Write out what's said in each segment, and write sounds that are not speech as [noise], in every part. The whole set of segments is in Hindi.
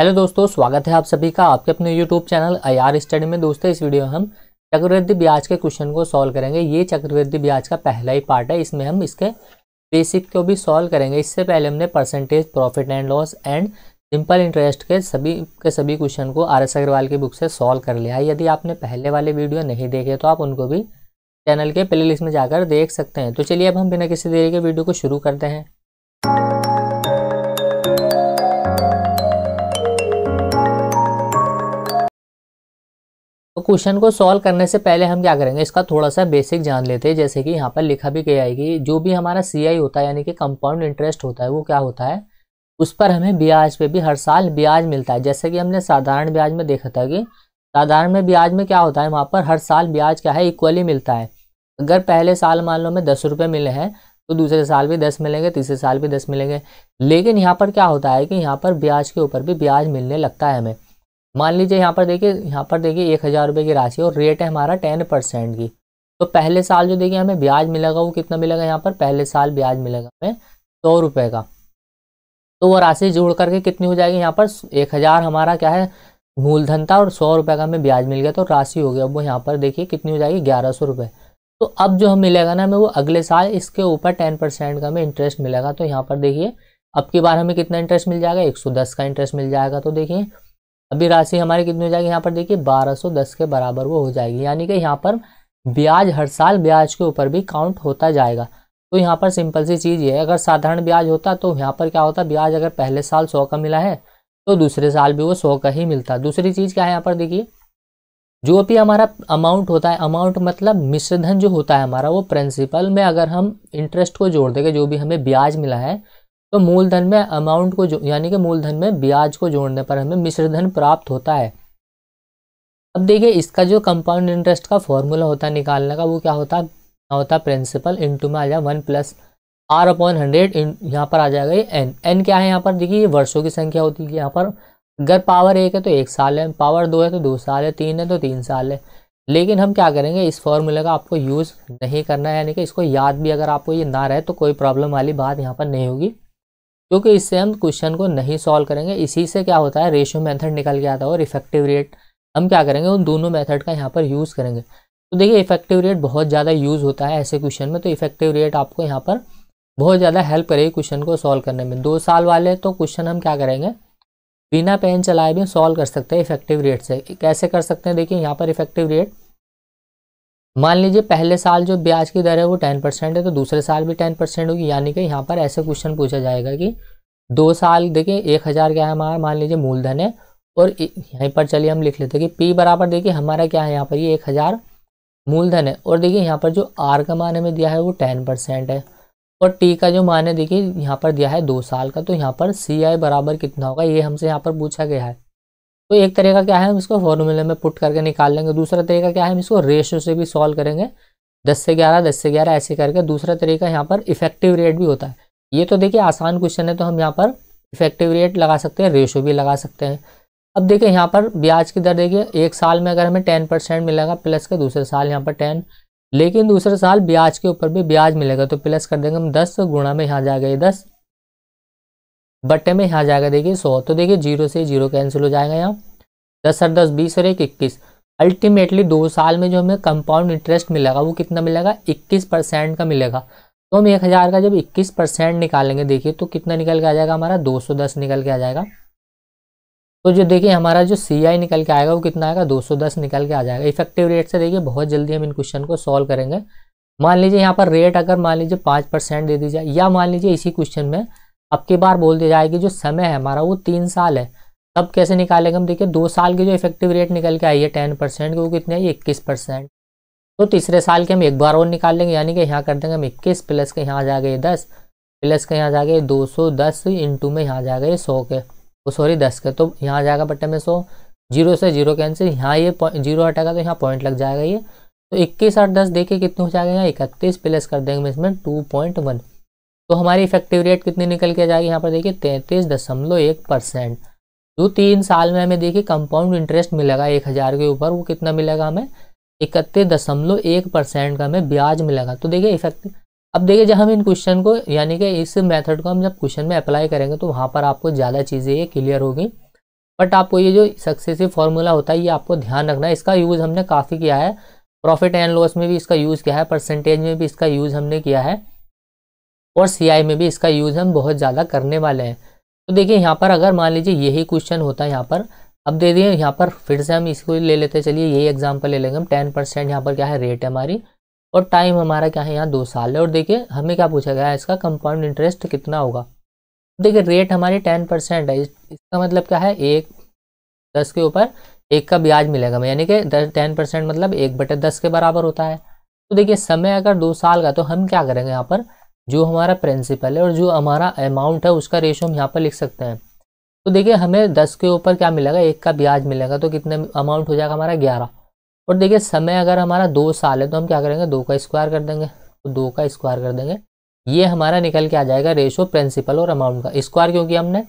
हेलो दोस्तों स्वागत है आप सभी का आपके अपने YouTube channel I R study में दोस्तों इस वीडियो में हम चक्रवृद्धि ब्याज के क्वेश्चन को सॉल्व करेंगे ये चक्रवृद्धि ब्याज का पहला ही पार्ट है इसमें हम इसके बेसिक को भी सॉल्व करेंगे इससे पहले हमने percentage profit and loss and simple interest के सभी के सभी क्वेश्चन को आर एस अग्रवाल की बुक से सॉल्व कर लिया है यदि आपने पहले वाले वीडियो नहीं देखे तो आप उनको भी चैनल के प्ले में जाकर देख सकते हैं तो चलिए अब हम बिना किसी देरी के वीडियो को शुरू करते हैं तो क्वेश्चन को सॉल्व करने से पहले हम क्या करेंगे इसका थोड़ा सा बेसिक जान लेते हैं जैसे कि यहाँ पर लिखा भी गया है कि जो भी हमारा सी होता है यानी कि कंपाउंड इंटरेस्ट होता है वो क्या होता है उस पर हमें ब्याज पे भी हर साल ब्याज मिलता है जैसे कि हमने साधारण ब्याज में देखा था कि साधारण में ब्याज में क्या होता है वहाँ पर हर साल ब्याज क्या है इक्वली मिलता है अगर पहले साल मान लो हमें दस रुपये मिले हैं तो दूसरे साल भी दस मिलेंगे तीसरे साल भी दस मिलेंगे लेकिन यहाँ पर क्या होता है कि यहाँ पर ब्याज के ऊपर भी ब्याज मिलने लगता है हमें मान लीजिए यहाँ पर देखिए यहाँ पर देखिए एक हज़ार रुपये की राशि और रेट है हमारा टेन परसेंट की तो पहले साल जो देखिए हमें ब्याज मिलेगा वो कितना मिलेगा यहाँ पर पहले साल ब्याज मिलेगा हमें सौ रुपये का तो वो राशि जोड़ करके कितनी हो जाएगी यहाँ पर एक हज़ार हमारा क्या है मूलधन था और सौ रुपये का हमें ब्याज मिल गया तो राशि हो गया वो यहाँ पर देखिए कितनी हो जाएगी ग्यारह सौ रुपये तो अब जो हम मिलेगा ना हमें वो अगले साल इसके ऊपर टेन परसेंट का हमें इंटरेस्ट मिलेगा तो यहाँ पर देखिए अब की बार हमें कितना इंटरेस्ट मिल जाएगा एक सौ दस का इंटरेस्ट मिल जाएगा तो देखिए अभी राशि हमारी कितनी हो जाएगी यहाँ पर देखिए 1210 के बराबर वो हो जाएगी यानी कि यहाँ पर ब्याज हर साल ब्याज के ऊपर भी काउंट होता जाएगा तो यहाँ पर सिंपल सी चीज़ है अगर साधारण ब्याज होता तो यहाँ पर क्या होता ब्याज अगर पहले साल सौ का मिला है तो दूसरे साल भी वो सौ का ही मिलता दूसरी चीज़ क्या है यहाँ पर देखिए जो भी हमारा अमाउंट होता है अमाउंट मतलब मिश्रधन जो होता है हमारा वो प्रिंसिपल में अगर हम इंटरेस्ट को जोड़ देंगे जो भी हमें ब्याज मिला है तो मूलधन में अमाउंट को यानी कि मूलधन में ब्याज को जोड़ने पर हमें मिश्रधन प्राप्त होता है अब देखिए इसका जो कंपाउंड इंटरेस्ट का फॉर्मूला होता है निकालने का वो क्या होता है होता प्रिंसिपल इंटू में आ जाए one plus R upon hundred यहाँ पर आ जाएगा ये एन एन क्या है यहाँ पर देखिए ये वर्षों की संख्या होती है यहाँ पर अगर पावर एक है तो एक साल है पावर दो है तो दो साल है तीन है तो तीन साल है लेकिन हम क्या करेंगे इस फॉर्मूले का आपको यूज़ नहीं करना है यानी कि इसको याद भी अगर आपको ये ना रहे तो कोई प्रॉब्लम वाली बात यहाँ पर नहीं होगी क्योंकि इससे हम क्वेश्चन को नहीं सॉल्व करेंगे इसी से क्या होता है रेशियो मेथड निकल के आता है और इफेक्टिव रेट हम क्या करेंगे उन दोनों मेथड का यहाँ पर यूज़ करेंगे तो देखिए इफेक्टिव रेट बहुत ज़्यादा यूज़ होता है ऐसे क्वेश्चन में तो इफेक्टिव रेट आपको यहाँ पर बहुत ज़्यादा हेल्प करेगी क्वेश्चन को सॉल्व करने में दो साल वाले तो क्वेश्चन हम क्या करेंगे बिना पेन चलाए भी सॉल्व कर सकते हैं इफेक्टिव रेट से कैसे कर सकते हैं देखिए यहाँ पर इफेक्टिव रेट मान लीजिए पहले साल जो ब्याज की दर है वो टेन परसेंट है तो दूसरे साल भी टेन परसेंट होगी यानी कि यहाँ पर ऐसे क्वेश्चन पूछा जाएगा कि दो साल देखिए एक हज़ार क्या है हमारा मान लीजिए मूलधन है और यहीं पर चलिए हम लिख लेते हैं कि पी बराबर देखिए हमारा क्या है यहाँ पर ये एक हज़ार मूलधन है और देखिए यहाँ पर जो आर का मान हमें दिया है वो टेन परसेंट है और टी का जो मान है देखिए यहाँ पर दिया है दो साल का तो यहाँ पर सी आई बराबर कितना होगा ये हमसे यहाँ पर पूछा गया है तो एक तरीका क्या है हम इसको फॉर्मूले में पुट करके निकाल लेंगे दूसरा तरीका क्या है हम इसको रेशो से भी सॉल्व करेंगे दस से ग्यारह दस से ग्यारह ऐसे करके दूसरा तरीका यहाँ पर इफेक्टिव रेट भी होता है ये तो देखिए आसान क्वेश्चन है तो हम यहाँ पर इफेक्टिव रेट लगा सकते हैं रेशो भी लगा सकते हैं अब देखिए यहाँ पर ब्याज की दर देखिए एक साल में अगर हमें टेन परसेंट मिलेगा प्लस का दूसरे साल यहाँ पर टेन लेकिन दूसरे साल ब्याज के ऊपर भी ब्याज मिलेगा तो प्लस कर देंगे हम दस गुणा में यहाँ जाएगा ये दस बट्टे में यहाँ जाएगा देखिए सौ तो देखिए जीरो से जीरो कैंसिल हो जाएगा यहाँ दस और दस बीस और एक इक्कीस अल्टीमेटली दो साल में जो हमें कंपाउंड इंटरेस्ट मिलेगा वो कितना मिलेगा इक्कीस परसेंट का मिलेगा तो हम एक हज़ार का जब इक्कीस परसेंट निकालेंगे देखिए तो कितना निकल के आ जाएगा हमारा दो सौ दस निकल के आ जाएगा तो जो देखिए हमारा जो सी आई निकल के आएगा वो कितना आएगा दस निकल के आ जाएगा इफेक्टिव रेट से देखिए बहुत जल्दी हम इन क्वेश्चन को सॉल्व करेंगे मान लीजिए यहाँ पर रेट अगर मान लीजिए पाँच परसेंट दे दी जाए या मान लीजिए इसी क्वेश्चन में अब की बार बोल दी जाएगी जो समय है हमारा वो तीन साल है तब कैसे निकालेंगे हम देखिए दो साल की जो इफेक्टिव रेट निकल के आई है टेन परसेंट वो कितने है इक्कीस परसेंट तो तीसरे साल के हम एक बार और निकाल लेंगे यानी कि यहाँ कर देंगे हम इक्कीस प्लस के यहाँ जा गए दस प्लस के यहाँ जा गए दो सौ दस इंटू में यहाँ जा गए सौ के वो सॉरी दस के तो यहाँ जाएगा बट्टे में सौ जीरो से जीरो कैंसिल यहाँ ये जीरो हटेगा तो यहाँ पॉइंट लग जाएगा ये तो इक्कीस और दस देखिए कितने हो जाएगा यहाँ इकतीस प्लस कर देंगे इसमें टू पॉइंट वन तो हमारी इफेक्टिव रेट कितनी निकल के जाएगी यहाँ पर देखिए तैंतीस दशमलव एक परसेंट जो तीन साल में हमें देखिए कंपाउंड इंटरेस्ट मिलेगा एक हज़ार के ऊपर वो कितना मिलेगा हमें इकतीस दशमलव एक परसेंट का हमें ब्याज मिलेगा तो देखिए इफेक्टिव अब देखिए जब हम इन क्वेश्चन को यानी कि इस मेथड को हम जब क्वेश्चन में अप्लाई करेंगे तो वहाँ पर आपको ज़्यादा चीज़ें ये क्लियर होगी बट आपको ये जो सक्सेसिव फार्मूला होता है ये आपको ध्यान रखना है इसका यूज़ हमने काफ़ी किया है प्रॉफिट एंड लॉस में भी इसका यूज़ किया है परसेंटेज में भी इसका यूज़ हमने किया है और सी में भी इसका यूज़ हम बहुत ज़्यादा करने वाले हैं तो देखिए यहाँ पर अगर मान लीजिए यही क्वेश्चन होता है यहाँ पर अब दे दिए यहाँ पर फिर से हम इसको ले लेते हैं चलिए यही एग्जाम्पल ले लेंगे हम टेन परसेंट यहाँ पर क्या है रेट है हमारी और टाइम हमारा क्या है यहाँ दो साल है और देखिए हमें क्या पूछा गया है इसका कंपाउंड इंटरेस्ट कितना होगा देखिए रेट हमारी टेन परसेंट है इसका मतलब क्या है एक दस के ऊपर एक का ब्याज मिलेगा हमें यानी कि दस टेन परसेंट मतलब एक बटे दस के बराबर होता है तो देखिए समय अगर दो साल का तो हम क्या करेंगे यहाँ पर जो हमारा प्रिंसिपल है और जो हमारा अमाउंट है उसका रेशो हम यहाँ पर लिख सकते हैं तो देखिए हमें दस के ऊपर क्या मिलेगा एक का ब्याज मिलेगा तो कितने अमाउंट हो जाएगा हमारा ग्यारह और देखिए समय अगर हमारा दो साल है तो हम क्या करेंगे दो का स्क्वायर कर देंगे तो दो का स्क्वायर कर देंगे ये हमारा निकल के आ जाएगा रेशो प्रिंसिपल और अमाउंट का स्क्वायर क्योंकि हमने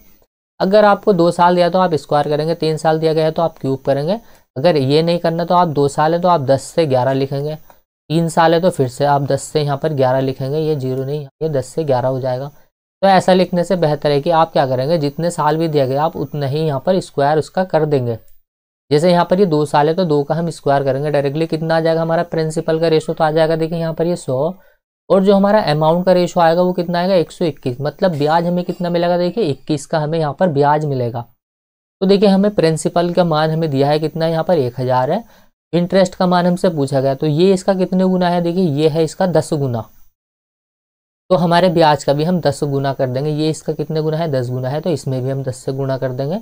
अगर आपको दो साल दिया तो आप स्क्वायर करेंगे तीन साल दिया गया तो आप क्यूब करेंगे अगर ये नहीं करना तो आप दो साल है तो आप दस से ग्यारह लिखेंगे तीन साल है तो फिर से आप दस से यहाँ पर ग्यारह लिखेंगे ये जीरो नहीं ये दस से ग्यारह हो जाएगा तो ऐसा लिखने से बेहतर है कि आप क्या करेंगे जितने साल भी दिया गया आप उतना ही यहाँ पर स्क्वायर उसका कर देंगे जैसे यहाँ पर ये दो साल है तो दो का हम स्क्वायर करेंगे डायरेक्टली कितना आ जाएगा हमारा प्रिंसिपल का रेशो तो आ जाएगा देखिए यहाँ पर ये सौ और जो हमारा अमाउंट का रेशो आएगा वो कितना आएगा इक्कीस मतलब ब्याज हमें कितना मिलेगा देखिए इक्कीस का हमें यहाँ पर ब्याज मिलेगा तो देखिए हमें प्रिंसिपल का मान हमें दिया है कितना यहाँ पर एक हज़ार है इंटरेस्ट का मान हमसे पूछा गया तो ये इसका कितने गुना है देखिए ये है इसका दस गुना तो हमारे ब्याज का भी हम दस गुना कर देंगे ये इसका कितने गुना है दस गुना है तो इसमें भी हम दस से गुना कर देंगे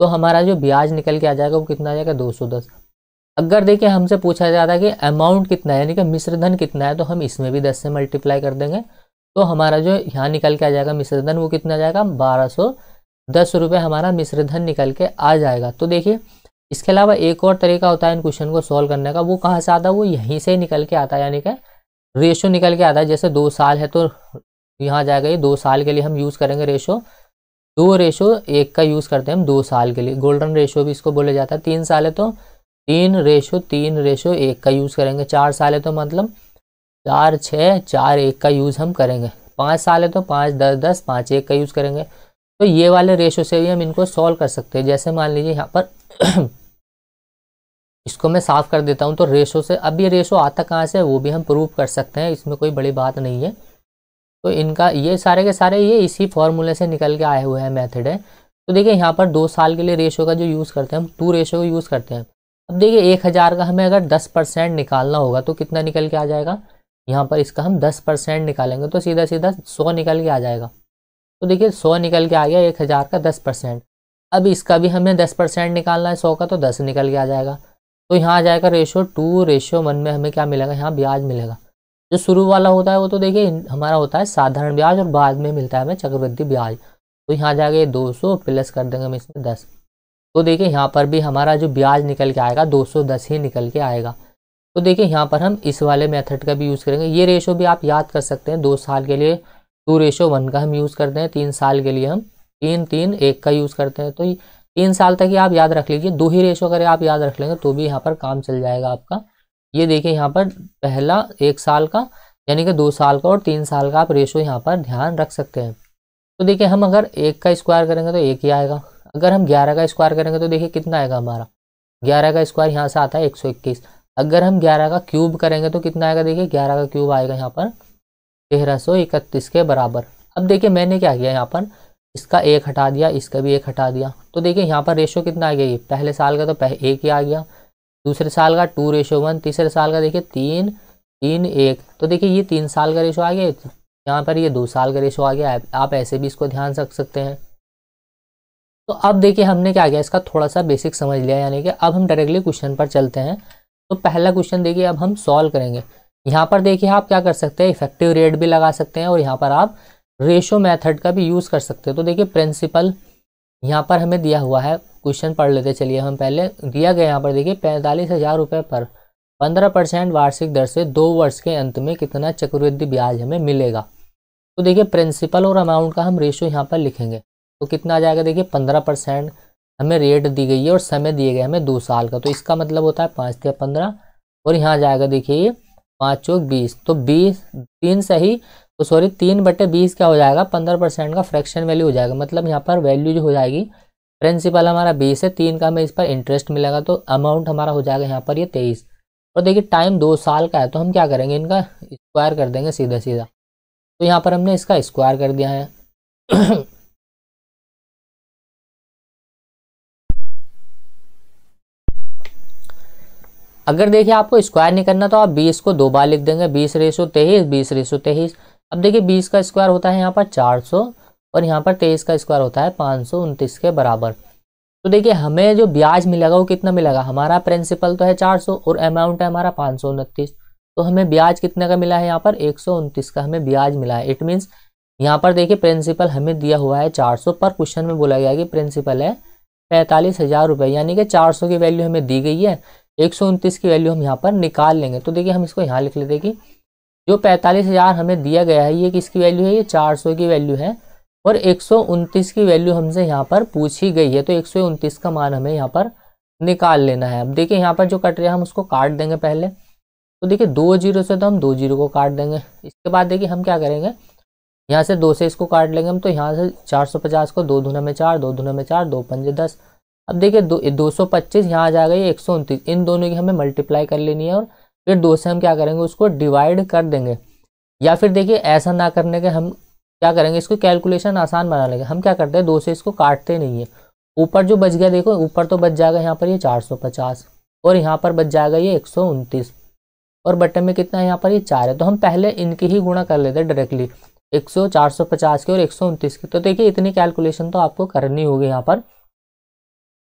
तो हमारा जो ब्याज निकल के आ जाएगा वो कितना आ जाएगा दो सौ दस अगर देखिए हमसे पूछा जाता है कि अमाउंट कितना है यानी कि मिश्रधन कितना है तो हम इसमें भी दस से मल्टीप्लाई कर देंगे तो हमारा जो यहाँ निकल के आ जाएगा मिश्रधन वो कितना जाएगा बारह सौ दस रुपये हमारा मिश्रधन निकल के आ जाएगा तो देखिए इसके अलावा एक और तरीका होता है इन क्वेश्चन को सॉल्व करने का वो कहाँ से आता है वो यहीं से निकल के आता है यानी कि रेशो निकल के आता है जैसे दो साल है तो यहाँ जाएगा ये दो साल के लिए हम यूज़ करेंगे रेशो दो रेशो एक का यूज़ करते हैं हम दो साल के लिए गोल्डन रेशो भी इसको बोला जाता है तीन साल है तो तीन रेशो तीन रेशो एक का यूज़ करेंगे चार साल है तो मतलब चार छः चार एक का यूज़ हम करेंगे पाँच साल है तो पाँच दस दस पाँच एक का यूज़ करेंगे तो ये वाले रेशो से भी हम इनको सॉल्व कर सकते हैं जैसे मान लीजिए यहाँ पर इसको मैं साफ़ कर देता हूँ तो रेशो से अब ये रेशो आता कहाँ से है वो भी हम प्रूव कर सकते हैं इसमें कोई बड़ी बात नहीं है तो इनका ये सारे के सारे ये इसी फॉर्मूले से निकल के आए हुए हैं मेथड है तो देखिए यहाँ पर दो साल के लिए रेशो का जो यूज़ करते हैं हम टू रेशो का यूज़ करते हैं अब देखिए एक हज़ार का हमें अगर दस परसेंट निकालना होगा तो कितना निकल के आ जाएगा यहाँ पर इसका हम दस परसेंट निकालेंगे तो सीधा सीधा सौ निकल के आ जाएगा तो देखिए सौ निकल के आ गया एक हज़ार का दस परसेंट अब इसका भी हमें दस परसेंट निकालना है सौ का तो दस निकल के आ जाएगा तो यहाँ आ जाएगा रेशो टू रेशो वन में हमें क्या मिलेगा यहाँ ब्याज मिलेगा जो शुरू वाला होता है वो तो देखिए हमारा होता है साधारण ब्याज और बाद में मिलता है हमें चक्रवृद्धि ब्याज तो यहाँ जाके ये सौ प्लस कर देंगे हम इसमें दस तो देखिए यहाँ पर भी हमारा जो ब्याज निकल के आएगा दस ही निकल के आएगा तो देखिए यहाँ पर हम इस वाले मेथड का भी यूज़ करेंगे ये रेशो भी आप याद कर सकते हैं दो साल के लिए टू रेशो वन का हम यूज़ करते हैं तीन साल के लिए हम तीन तीन एक का यूज़ करते हैं तो तीन साल तक ही आप याद रख लीजिए दो ही रेशो अगर आप याद रख लेंगे तो भी यहाँ पर काम चल जाएगा आपका ये देखिए यहाँ पर पहला एक साल का यानी कि दो साल का और तीन साल का आप रेशो यहाँ पर ध्यान रख सकते हैं तो देखिए हम अगर एक का स्क्वायर करेंगे तो एक ही आएगा अगर हम ग्यारह का स्क्वायर करेंगे तो देखिए कितना आएगा हमारा ग्यारह का स्क्वायर यहाँ से आता है एक अगर हम ग्यारह का क्यूब करेंगे तो कितना आएगा देखिए ग्यारह का क्यूब आएगा यहाँ पर तेरह के बराबर अब देखिए मैंने क्या किया यहाँ पर इसका एक हटा दिया इसका भी एक हटा दिया तो देखिए यहाँ पर रेशो कितना आ गया ये पहले साल का तो पह, एक ही आ गया दूसरे साल का टू रेशो वन तीसरे साल का देखिए तीन तीन एक तो देखिए ये तीन साल का रेशो आ गया यहाँ पर ये दो साल का रेशो आ गया आप ऐसे भी इसको ध्यान रख सकते हैं तो अब देखिए हमने क्या किया इसका थोड़ा सा बेसिक समझ लिया यानी कि अब हम डायरेक्टली क्वेश्चन पर चलते हैं तो पहला क्वेश्चन देखिए अब हम सॉल्व करेंगे यहाँ पर देखिए आप क्या कर सकते हैं इफेक्टिव रेट भी लगा सकते हैं और यहाँ पर आप रेशो मेथड का भी यूज़ कर सकते हो तो देखिए प्रिंसिपल यहाँ पर हमें दिया हुआ है क्वेश्चन पढ़ लेते चलिए हम पहले दिया गया यहाँ पर देखिए पैंतालीस हज़ार रुपये पर पंद्रह परसेंट वार्षिक दर से दो वर्ष के अंत में कितना चक्रवृद्धि ब्याज हमें मिलेगा तो देखिए प्रिंसिपल और अमाउंट का हम रेशो यहाँ पर लिखेंगे तो कितना आ जाएगा देखिए पंद्रह परसेंट हमें रेट दी गई है और समय दिए गए हमें दो साल का तो इसका मतलब होता है पाँच या पंद्रह और यहाँ जाएगा देखिए ये पाँच चौक बीस तो बीस तीन से ही तो सॉरी तीन बटे बीस क्या हो जाएगा पंद्रह परसेंट का फ्रैक्शन वैल्यू हो जाएगा मतलब यहाँ पर वैल्यू जो हो जाएगी प्रिंसिपल हमारा बीस है तीन का हमें इस पर इंटरेस्ट मिलेगा तो अमाउंट हमारा हो जाएगा यहाँ पर ये तेईस और देखिए टाइम दो साल का है तो हम क्या करेंगे इनका स्क्वायर कर देंगे सीधा सीधा तो यहाँ पर हमने इसका स्क्वायर कर दिया है अगर देखिए आपको स्क्वायर नहीं करना तो आप बीस को दो बार लिख देंगे बीस रेसो तेईस बीस रेसो तेईस अब देखिए बीस का स्क्वायर होता है यहाँ पर चार सौ और यहाँ पर तेईस का स्क्वायर होता है पाँच सौ उनतीस के बराबर तो देखिए हमें जो ब्याज मिलेगा वो कितना मिलेगा हमारा प्रिंसिपल तो है चार सौ और अमाउंट है हमारा पाँच सौ उनतीस तो हमें ब्याज कितने का मिला है यहाँ पर एक सौ उनतीस का हमें ब्याज मिला है इट मीन्स यहाँ पर देखिए प्रिंसिपल हमें दिया हुआ है चार सौ पर क्वेश्चन में बोला गया कि प्रिंसिपल है पैंतालीस हज़ार रुपये यानी कि चार सौ की वैल्यू हमें दी गई है एक सौ उनतीस की वैल्यू हम यहाँ पर निकाल लेंगे तो देखिए हम इसको यहाँ लिख लेते हैं कि जो पैंतालीस हज़ार हमें दिया गया है ये किसकी वैल्यू है ये चार सौ की वैल्यू है और एक सौ उनतीस की वैल्यू हमसे यहाँ पर पूछी गई है तो एक सौ उनतीस का मान हमें यहाँ पर निकाल लेना है अब देखिए यहाँ पर जो कट रहा है हम उसको काट देंगे पहले तो देखिए दो जीरो से तो हम दो जीरो को काट देंगे इसके बाद देखिए हम क्या करेंगे यहाँ से दो से इसको काट लेंगे हम तो यहाँ से चार सौ पचास को दो धुना में चार दो धुना में चार दो पंजे दस अब देखिए दो दो सौ पच्चीस यहाँ आ जाएगा ये एक सौ उनतीस इन दोनों की हमें मल्टीप्लाई कर लेनी है और फिर दो से हम क्या करेंगे उसको डिवाइड कर देंगे या फिर देखिए ऐसा ना करने के हम क्या करेंगे इसको कैलकुलेशन आसान बना लेंगे हम क्या करते हैं दो से इसको काटते नहीं है ऊपर जो बच गया देखो ऊपर तो बच जाएगा यहाँ पर ये पचास और यहाँ पर बच जाएगा ये एक और बटन में कितना है यहाँ पर ये चार है तो हम पहले इनकी ही गुणा कर लेते हैं डायरेक्टली 100 450 के और एक के तो देखिए इतनी कैलकुलेशन तो आपको करनी होगी यहाँ पर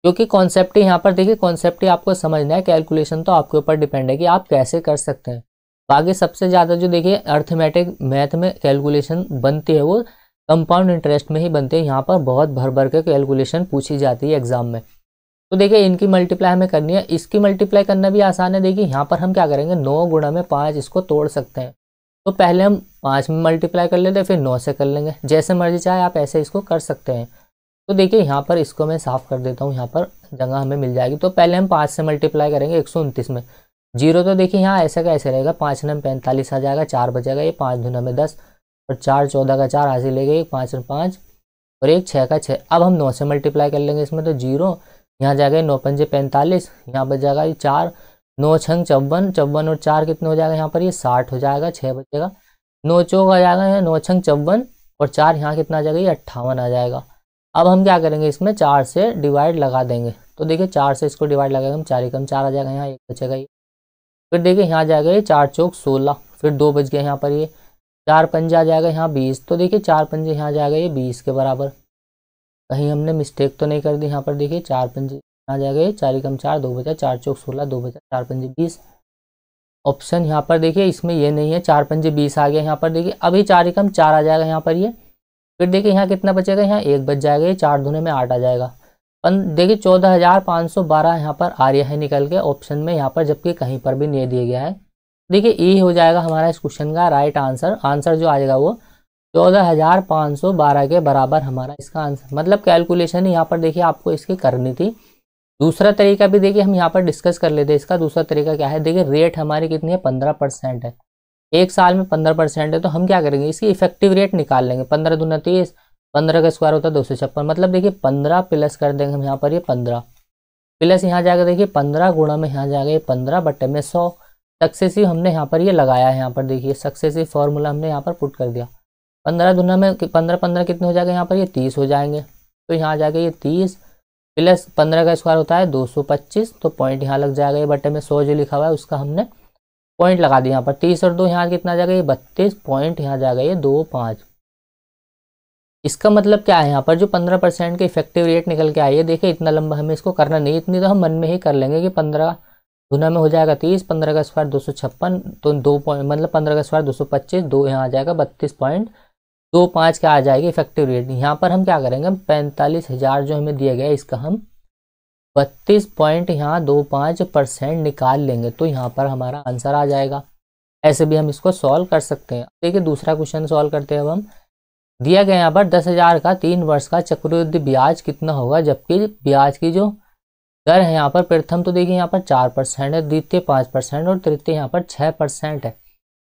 क्योंकि कॉन्सेप्ट यहाँ पर देखिए कॉन्सेप्ट आपको समझना है कैलकुलेशन तो आपके ऊपर डिपेंड है कि आप कैसे कर सकते हैं बाकी सबसे ज़्यादा जो देखिए अर्थमेटिक मैथ में कैलकुलेशन बनती है वो कंपाउंड इंटरेस्ट में ही बनते हैं यहाँ पर बहुत भर भर के कैलकुलेशन पूछी जाती है एग्जाम में तो देखिए इनकी मल्टीप्लाई हमें करनी है इसकी मल्टीप्लाई करना भी आसान है देखिए यहाँ पर हम क्या करेंगे नौ गुणा में पाँच इसको तोड़ सकते हैं तो पहले हम पाँच में मल्टीप्लाई कर लेते हैं फिर नौ से कर लेंगे जैसे मर्जी चाहे आप ऐसे इसको कर सकते हैं तो देखिए यहाँ पर इसको मैं साफ़ कर देता हूँ यहाँ पर जगह हमें मिल जाएगी तो पहले हम पाँच से मल्टीप्लाई करेंगे एक में जीरो तो देखिए यहाँ ऐसा का ऐसे रहेगा पाँच नम पैंतालीस आ जाएगा चार बचेगा ये पाँच धुना में दस और चार चौदह का चार हाजिर ले गए पाँच पाँच और एक छः का छः अब हम नौ से मल्टीप्लाई कर लेंगे इसमें तो जीरो यहाँ जाएगा नौ पंजे पैंतालीस यहाँ बच जाएगा ये चार नौ छंग चौवन चौवन और चार कितने हो जाएगा यहाँ पर ये साठ हो जाएगा छः बचेगा नौ चौक आ जाएगा यहाँ नौ छंग चौवन और चार यहाँ कितना आ जाएगा ये अट्ठावन आ जाएगा अब हम क्या करेंगे इसमें चार से डिवाइड लगा देंगे तो देखिए चार से इसको डिवाइड लगाएंगे हम चार एकम चार आ जाएगा यहाँ एक बचेगा ये फिर देखिए यहाँ जाएगा ये चार चौक सोलह फिर दो बज गए यहाँ पर ये चार पंजे आ जाएगा यहाँ बीस तो देखिए चार पंजे यहाँ जाएगा ये बीस के बराबर कहीं हमने मिस्टेक तो नहीं कर दी यहाँ पर देखिए चार पंजे यहाँ जाएगा ये चार एकम चार दो बजा चार चौक सोलह दो बजा चार पंजे बीस ऑप्शन यहाँ पर देखिए इसमें ये नहीं है चार पंजे बीस आ गया यहाँ पर देखिए अभी चार एकम चार आ जाएगा यहाँ पर ये फिर देखिए यहाँ कितना बचेगा यहाँ एक बच जाएगा ये चार धुने में आठ आ जाएगा देखिए चौदह हज़ार पाँच सौ बारह यहाँ पर आ रहा है निकल के ऑप्शन में यहाँ पर जबकि कहीं पर भी नहीं दिया गया है देखिए ये e हो जाएगा हमारा इस क्वेश्चन का राइट आंसर आंसर जो आएगा वो चौदह हज़ार पाँच सौ बारह के बराबर हमारा इसका आंसर मतलब कैलकुलेशन यहाँ पर देखिए आपको इसकी करनी थी दूसरा तरीका भी देखिए हम यहाँ पर डिस्कस कर लेते हैं इसका दूसरा तरीका क्या है देखिए रेट हमारी कितनी है पंद्रह परसेंट है एक साल में पंद्रह परसेंट है तो हम क्या करेंगे इसकी इफेक्टिव रेट निकाल लेंगे पंद्रह दून तीस पंद्रह का स्क्वायर होता है दो सौ छप्पन मतलब देखिए पंद्रह प्लस कर देंगे हम यहाँ पर ये पंद्रह प्लस यहाँ जाकर देखिए पंद्रह गुणा में यहाँ जाएगा ये पंद्रह बट्टे में सौ सक्सेसिव हमने यहाँ पर ये लगाया है यहाँ पर देखिए सक्सेसिव फॉर्मूला हमने यहाँ पर पुट कर दिया पंद्रह दुना में पंद्रह पंद्रह कितने हो जाएगा यहाँ पर ये तीस हो जाएंगे तो यहाँ जाके ये तीस प्लस पंद्रह का स्क्वायर होता है दो सौ पच्चीस तो पॉइंट यहाँ लग जाएगा ये बटे में सौ जो लिखा हुआ है उसका हमने पॉइंट लगा दिया यहाँ पर तीस और दो यहाँ कितना जाएगा ये बत्तीस पॉइंट यहाँ जाएगा ये दो पाँच इसका मतलब क्या है यहाँ पर जो पंद्रह परसेंट के इफेक्टिव रेट निकल के आई है देखिए इतना लंबा हमें इसको करना नहीं इतनी तो हम मन में ही कर लेंगे कि पंद्रह गुना में हो जाएगा तीस पंद्रह का स्क्वायर दो सौ छप्पन तो दो पॉइंट मतलब पंद्रह का स्क्वायर दो सौ पच्चीस दो यहाँ आ जाएगा बत्तीस पॉइंट दो पाँच का आ जाएगी इफेक्टिव रेट यहाँ पर हम क्या करेंगे पैंतालीस हज़ार जो हमें दिया गया है इसका हम बत्तीस पॉइंट यहाँ दो पाँच परसेंट निकाल लेंगे तो यहाँ पर हमारा आंसर आ जाएगा ऐसे भी हम इसको सॉल्व कर सकते हैं देखिए दूसरा क्वेश्चन सॉल्व करते हैं अब हम दिया गया यहाँ पर दस हज़ार का तीन वर्ष का चक्रवृद्धि ब्याज कितना होगा जबकि ब्याज की जो दर है यहाँ पर प्रथम तो देखिए यहाँ पर चार परसेंट है द्वितीय पाँच परसेंट और तृतीय यहाँ पर छः परसेंट है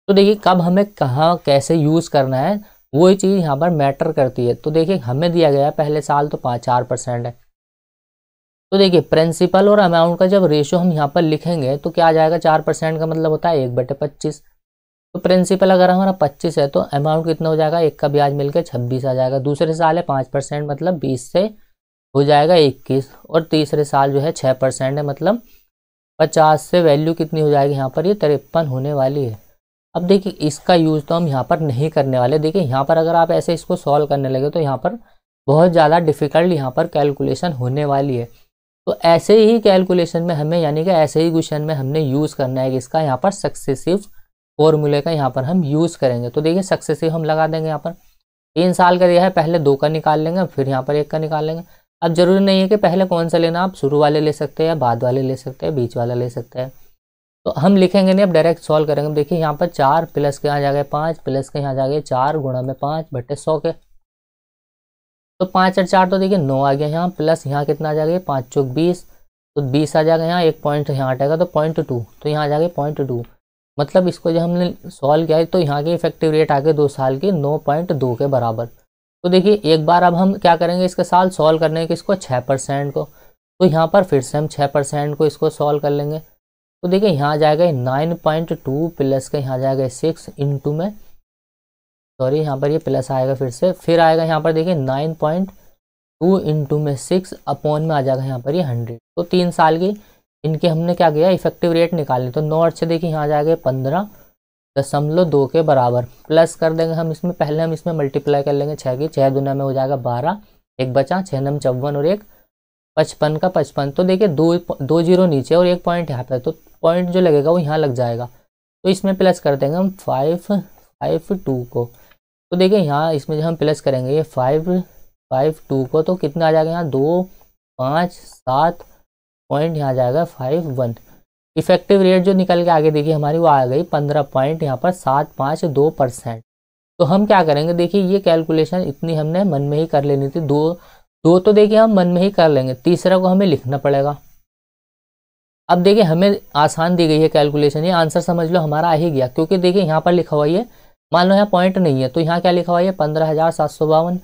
तो देखिए कब हमें कहाँ कैसे यूज़ करना है वही चीज़ यहाँ पर मैटर करती है तो देखिए हमें दिया गया पहले साल तो पाँच चार परसेंट है तो देखिए प्रिंसिपल और अमाउंट का जब रेशियो हम यहाँ पर लिखेंगे तो क्या आ जाएगा चार परसेंट का मतलब होता है एक बटे पच्चीस तो प्रिंसिपल अगर हमारा पच्चीस है तो अमाउंट कितना हो जाएगा एक का ब्याज मिलकर छब्बीस आ जाएगा दूसरे साल है पाँच परसेंट मतलब बीस से हो जाएगा इक्कीस और तीसरे साल जो है छः परसेंट है मतलब पचास से वैल्यू कितनी हो जाएगी यहाँ पर ये तिरपन होने वाली है अब देखिए इसका यूज़ तो हम यहाँ पर नहीं करने वाले देखिए यहाँ पर अगर आप ऐसे इसको सॉल्व करने लगे तो यहाँ पर बहुत ज़्यादा डिफ़िकल्ट यहाँ पर कैलकुलेशन होने वाली है तो ऐसे ही कैलकुलेशन में हमें यानी कि ऐसे ही क्वेश्चन में हमने यूज़ करना है कि इसका यहाँ पर सक्सेसिव फॉर्मूले का यहाँ पर हम यूज़ करेंगे तो देखिए सक्सेसिव हम लगा देंगे यहाँ पर तीन साल का दिया है पहले दो का निकाल लेंगे फिर यहाँ पर एक का निकाल लेंगे अब जरूरी नहीं है कि पहले कौन सा लेना आप शुरू वाले ले सकते हैं बाद वाले ले सकते हैं बीच वाला ले सकते हैं तो हम लिखेंगे नहीं अब डायरेक्ट सॉल्व करेंगे देखिए यहाँ पर चार प्लस के यहाँ जाके पाँच प्लस के यहाँ जाके चार गुणा में पाँच बटे सौ के तो पाँच और चार तो देखिए नौ आ गया यहाँ प्लस यहाँ कितना आ जाएगा पाँच चौक बीस तो बीस आ जाएगा यहाँ एक पॉइंट यहाँ हटेगा तो पॉइंट टू तो यहाँ आ जाएगा पॉइंट टू मतलब इसको जब हमने सॉल्व किया है तो यहाँ के इफेक्टिव रेट आ गए दो साल की नौ पॉइंट दो के बराबर तो देखिए एक बार अब हम क्या करेंगे इसके साल सॉल्व करने के इसको छः परसेंट को तो यहाँ पर फिर से हम छः परसेंट को इसको सॉल्व कर लेंगे तो देखिए यहाँ आ जाएगा नाइन पॉइंट टू प्लस का यहाँ जाएगा सिक्स इंटू में सॉरी यहाँ पर ये प्लस आएगा फिर से फिर आएगा यहाँ पर देखिए नाइन पॉइंट टू इंटू में सिक्स अपॉन में आ जाएगा यहाँ पर ये हंड्रेड तो तीन साल की इनके हमने क्या किया इफेक्टिव रेट निकालनी तो नौ अच्छे देखिए यहाँ जाएगा पंद्रह दशमलव दो के बराबर प्लस कर देंगे हम इसमें पहले हम इसमें मल्टीप्लाई कर लेंगे छः की छः दुना में हो जाएगा बारह एक बचा छः नम चौवन और एक पचपन का पचपन तो देखिए दो दो जीरो नीचे और एक पॉइंट यहाँ पर तो पॉइंट जो लगेगा वो यहाँ लग जाएगा तो इसमें प्लस कर देंगे हम फाइव फाइव टू को तो देखिए यहाँ इसमें जब हम प्लस करेंगे ये फाइव फाइव टू को तो कितना आ जाएगा यहाँ दो पाँच सात पॉइंट यहाँ जाएगा फाइव वन इफेक्टिव रेट जो निकल के आगे देखिए हमारी वो आ गई पंद्रह पॉइंट यहाँ पर सात पाँच दो परसेंट तो हम क्या करेंगे देखिए ये कैलकुलेशन इतनी हमने मन में ही कर लेनी थी दो दो तो देखिए हम मन में ही कर लेंगे तीसरा को हमें लिखना पड़ेगा अब देखिए हमें आसान दी गई है कैलकुलेशन ये आंसर समझ लो हमारा आ ही गया क्योंकि देखिए यहाँ पर लिखा हुआ ये मान लो यहाँ पॉइंट नहीं है तो यहाँ क्या लिखा हुआ है पंद्रह हज़ार सात सौ बावन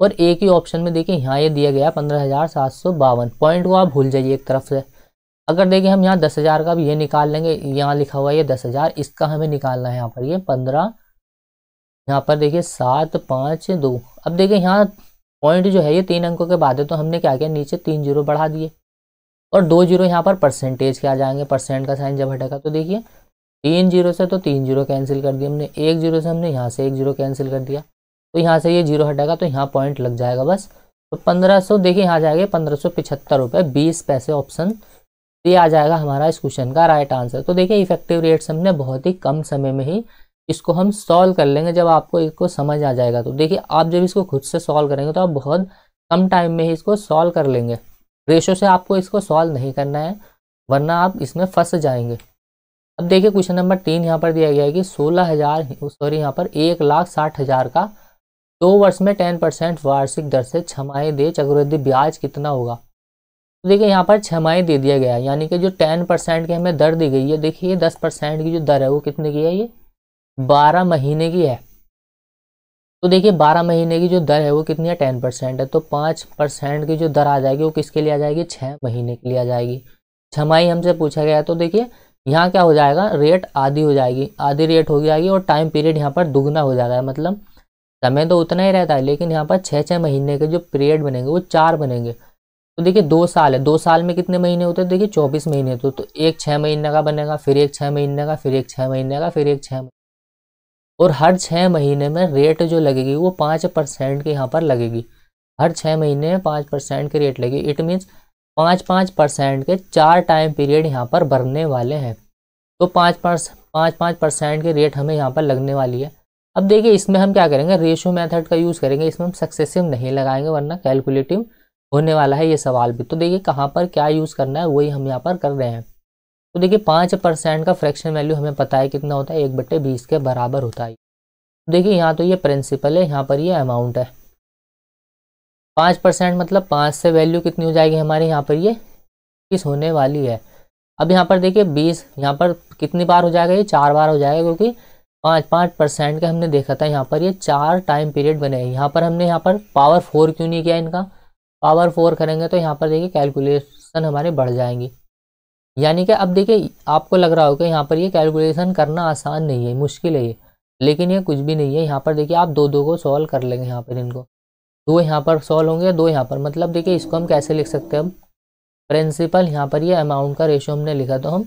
और एक ही ऑप्शन में देखिए यहाँ ये दिया गया पंद्रह हज़ार सात सौ बावन पॉइंट को आप भूल जाइए एक तरफ से अगर देखिए हम यहाँ दस हज़ार का भी ये निकाल लेंगे यहाँ लिखा हुआ है ये दस हज़ार इसका हमें निकालना है यहाँ पर ये पंद्रह यहाँ पर देखिए सात पाँच दो अब देखिए यहाँ पॉइंट जो है ये तीन अंकों के बाद है तो हमने क्या किया नीचे तीन जीरो बढ़ा दिए और दो जीरो यहाँ पर परसेंटेज के आ जाएंगे परसेंट का साइन जब हटेगा तो देखिए तीन जीरो से तो तीन जीरो कैंसिल कर दिया हमने एक जीरो से हमने यहाँ से एक जीरो कैंसिल कर दिया तो यहाँ से ये जीरो हटेगा तो यहाँ पॉइंट लग जाएगा बस तो पंद्रह सौ देखिए यहाँ जाएंगे पंद्रह सौ पिछहत्तर रुपये बीस पैसे ऑप्शन ये आ जाएगा हमारा इस क्वेश्चन का राइट आंसर तो देखिए इफेक्टिव रेट्स हमने बहुत ही कम समय में ही इसको हम सॉल्व कर लेंगे जब आपको इसको समझ आ जाएगा तो देखिए आप जब इसको खुद से सॉल्व करेंगे तो आप बहुत कम टाइम में ही इसको सॉल्व कर लेंगे रेशो से आपको इसको सॉल्व नहीं करना है वरना आप इसमें फंस जाएंगे अब देखिए क्वेश्चन नंबर तीन यहाँ पर दिया गया है कि सोलह हजार सॉरी यहाँ पर एक लाख साठ हजार का दो वर्ष में टेन परसेंट वार्षिक दर से छमाही दे चक्रवृद्धि ब्याज कितना होगा तो देखिए यहाँ पर छमाही दे दिया गया है यानी कि जो टेन परसेंट की हमें दर दी गई है देखिए दस परसेंट की जो दर है वो कितने की है ये बारह महीने की है तो देखिए बारह महीने की जो दर है वो कितनी है टेन परसेंट है तो पाँच परसेंट की जो दर आ जाएगी वो किसके लिए आ जाएगी छः महीने के लिए आ जाएगी छमाही हमसे पूछा गया तो देखिए यहाँ क्या हो जाएगा रेट आधी हो जाएगी आधी रेट हो जाएगी और टाइम पीरियड यहाँ पर दुगना हो जाएगा मतलब समय तो उतना ही रहता है लेकिन यहाँ पर छः छः महीने के जो पीरियड बनेंगे वो चार बनेंगे तो देखिए दो साल है दो साल में कितने महीने होते हैं देखिए चौबीस महीने तो, तो एक छः महीने का बनेगा फिर एक छः महीने का फिर एक छः महीने का फिर एक छः और हर छः महीने में रेट जो लगेगी वो पाँच परसेंट के यहाँ पर लगेगी हर छः महीने में पाँच परसेंट की रेट लगेगी इट मीन्स पाँच पाँच परसेंट के चार टाइम पीरियड यहाँ पर भरने वाले हैं तो पाँच पाँच पाँच पाँच परसेंट के रेट हमें यहाँ पर लगने वाली है अब देखिए इसमें हम क्या करेंगे रेशो मेथड का यूज़ करेंगे इसमें हम सक्सेसिव नहीं लगाएंगे वरना कैलकुलेटिव होने वाला है ये सवाल भी तो देखिए कहाँ पर क्या यूज़ करना है वही हम यहाँ पर कर रहे हैं तो देखिए पाँच परसेंट का फ्रैक्शन वैल्यू हमें पता है कितना होता है एक बट्टे बीस के बराबर होता है देखिए यहाँ तो ये प्रिंसिपल है यहाँ पर ये अमाउंट है पाँच परसेंट मतलब पाँच से वैल्यू कितनी हो जाएगी हमारे यहाँ पर ये इक्कीस होने वाली है अब यहाँ पर देखिए बीस यहाँ पर कितनी बार हो जाएगा ये चार बार हो जाएगा क्योंकि पाँच पाँच परसेंट का हमने देखा था यहाँ पर ये चार टाइम पीरियड बने हैं यहाँ पर हमने यहाँ पर पावर फोर क्यों नहीं किया इनका पावर फोर करेंगे तो यहाँ पर देखिए कैलकुलेशन हमारे बढ़ जाएंगी यानी कि अब देखिए आपको लग रहा होगा यहाँ पर ये कैलकुलेशन करना आसान नहीं है मुश्किल है ये लेकिन ये कुछ भी नहीं है यहाँ पर देखिए आप दो दो को सॉल्व कर लेंगे यहाँ पर इनको दो यहाँ पर सॉल्व होंगे दो यहाँ पर मतलब देखिए इसको हम कैसे लिख सकते हैं हम प्रिंसिपल यहाँ पर ये यह अमाउंट का रेशो हमने लिखा तो हम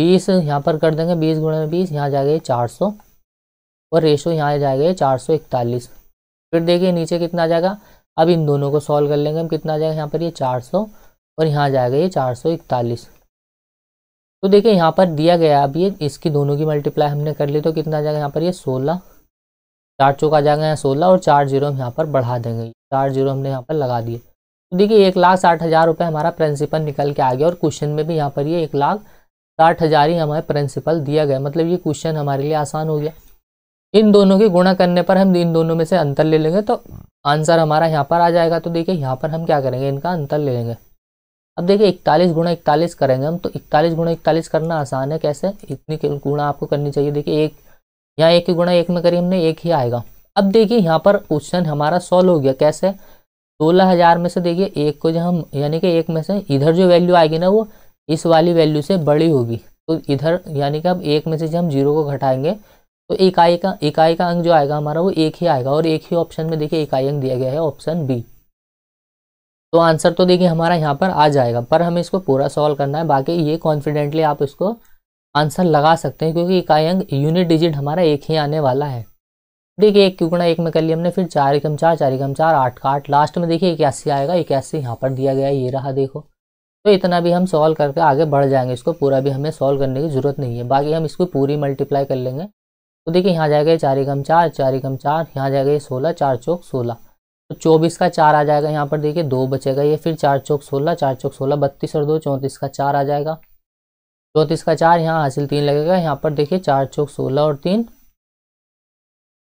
बीस यहाँ पर कर देंगे बीस गुणा में बीस यहाँ जाएगा चार सौ और रेशो यहाँ जाएगा चार सौ इकतालीस फिर देखिए नीचे कितना आ जाएगा अब इन दोनों को सॉल्व कर लेंगे हम कितना आ जाएगा यहाँ पर ये चार सौ और यहाँ जाएगा ये चार सौ इकतालीस तो देखिए यहाँ पर दिया गया अब ये इसकी दोनों की मल्टीप्लाई हमने कर ली तो कितना आ जाएगा यहाँ पर ये सोलह चार चौक आ जाएगा यहाँ सोलह और चार जीरो हम यहाँ पर बढ़ा देंगे चार जीरो हमने यहाँ पर लगा दिए तो देखिए एक लाख साठ हज़ार रुपये हमारा प्रिंसिपल निकल के आ गया और क्वेश्चन में भी यहाँ पर ये एक लाख साठ हज़ार ही हमारे प्रिंसिपल दिया गया मतलब ये क्वेश्चन हमारे लिए आसान हो गया इन दोनों के गुणा करने पर हम इन दोनों में से अंतर ले लेंगे तो आंसर हमारा यहाँ पर आ जाएगा तो देखिए यहाँ पर हम क्या करेंगे इनका अंतर ले लेंगे अब देखिए इकतालीस गुणा इकतालीस करेंगे हम तो इकतालीस गुणा इकतालीस करना आसान है कैसे इतनी गुणा आपको करनी चाहिए देखिए एक यहाँ एक ही गुणा एक में करिए हमने एक ही आएगा अब देखिए यहाँ पर क्वेश्चन हमारा सॉल्व हो गया कैसे सोलह हज़ार में से देखिए एक को जो हम यानी कि एक में से इधर जो वैल्यू आएगी ना वो इस वाली वैल्यू से बड़ी होगी तो इधर यानी कि अब एक में से जो हम जीरो को घटाएंगे तो इकाई का इकाई का अंक जो आएगा हमारा वो एक ही आएगा और एक ही ऑप्शन में देखिए इकाई अंक दिया गया है ऑप्शन बी तो आंसर तो देखिए हमारा यहाँ पर आ जाएगा पर हमें इसको पूरा सॉल्व करना है बाकी ये कॉन्फिडेंटली आप इसको आंसर लगा सकते हैं क्योंकि इकाई अंक यूनिट डिजिट हमारा एक ही आने वाला है देखिए एक क्यों एक में कर लिया हमने फिर चार एकम चार चार एकम चार आठ का आठ लास्ट में देखिए इक्यासी आएगा इक्यासी यहाँ पर दिया गया है ये रहा देखो तो इतना भी हम सॉल्व करके आगे बढ़ जाएंगे इसको पूरा भी हमें सॉल्व करने की ज़रूरत नहीं है बाकी हम इसको पूरी मल्टीप्लाई कर लेंगे तो देखिए यहाँ जाएगा चार एकम चार चार एकम चार यहाँ जाएगा ये सोलह चार चौक सोलह तो चौबीस का चार आ जाएगा यहाँ पर देखिए दो बचेगा ये फिर चार चौक सोलह चार चौक सोलह बत्तीस और दो चौंतीस का चार आ जाएगा चौंतीस तो तो का चार यहाँ हासिल तीन लगेगा यहाँ पर देखिए चार चौक सोलह और तीन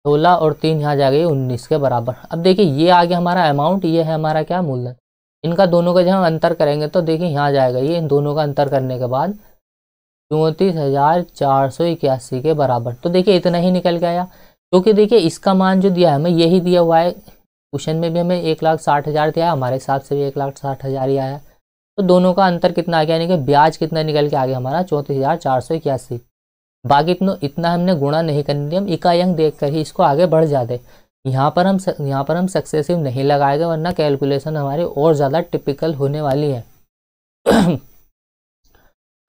सोलह और तीन यहाँ जा गई उन्नीस के बराबर अब देखिए ये आ गया हमारा अमाउंट ये है हमारा क्या मूलधन इनका दोनों का जहाँ अंतर करेंगे तो देखिए यहाँ जाएगा ये इन दोनों का अंतर करने के बाद चौंतीस हज़ार चार सौ इक्यासी के बराबर तो देखिए इतना ही निकल के आया क्योंकि तो देखिए इसका मान जो दिया है हमें यही दिया हुआ है क्वेश्चन में भी हमें एक लाख साठ हज़ार दिया है हमारे हिसाब से भी एक लाख साठ हज़ार ही आया तो दोनों का अंतर कितना आ गया यानी कि ब्याज कितना निकल के आ गया हमारा चौंतीस हज़ार चार सौ इक्यासी बाकी इतना इतना हमने गुणा नहीं करने दिया हम इकायंग देख कर ही इसको आगे बढ़ जाते यहाँ पर हम यहाँ पर हम सक्सेसिव नहीं लगाएंगे वरना कैलकुलेशन हमारी और ज़्यादा टिपिकल होने वाली है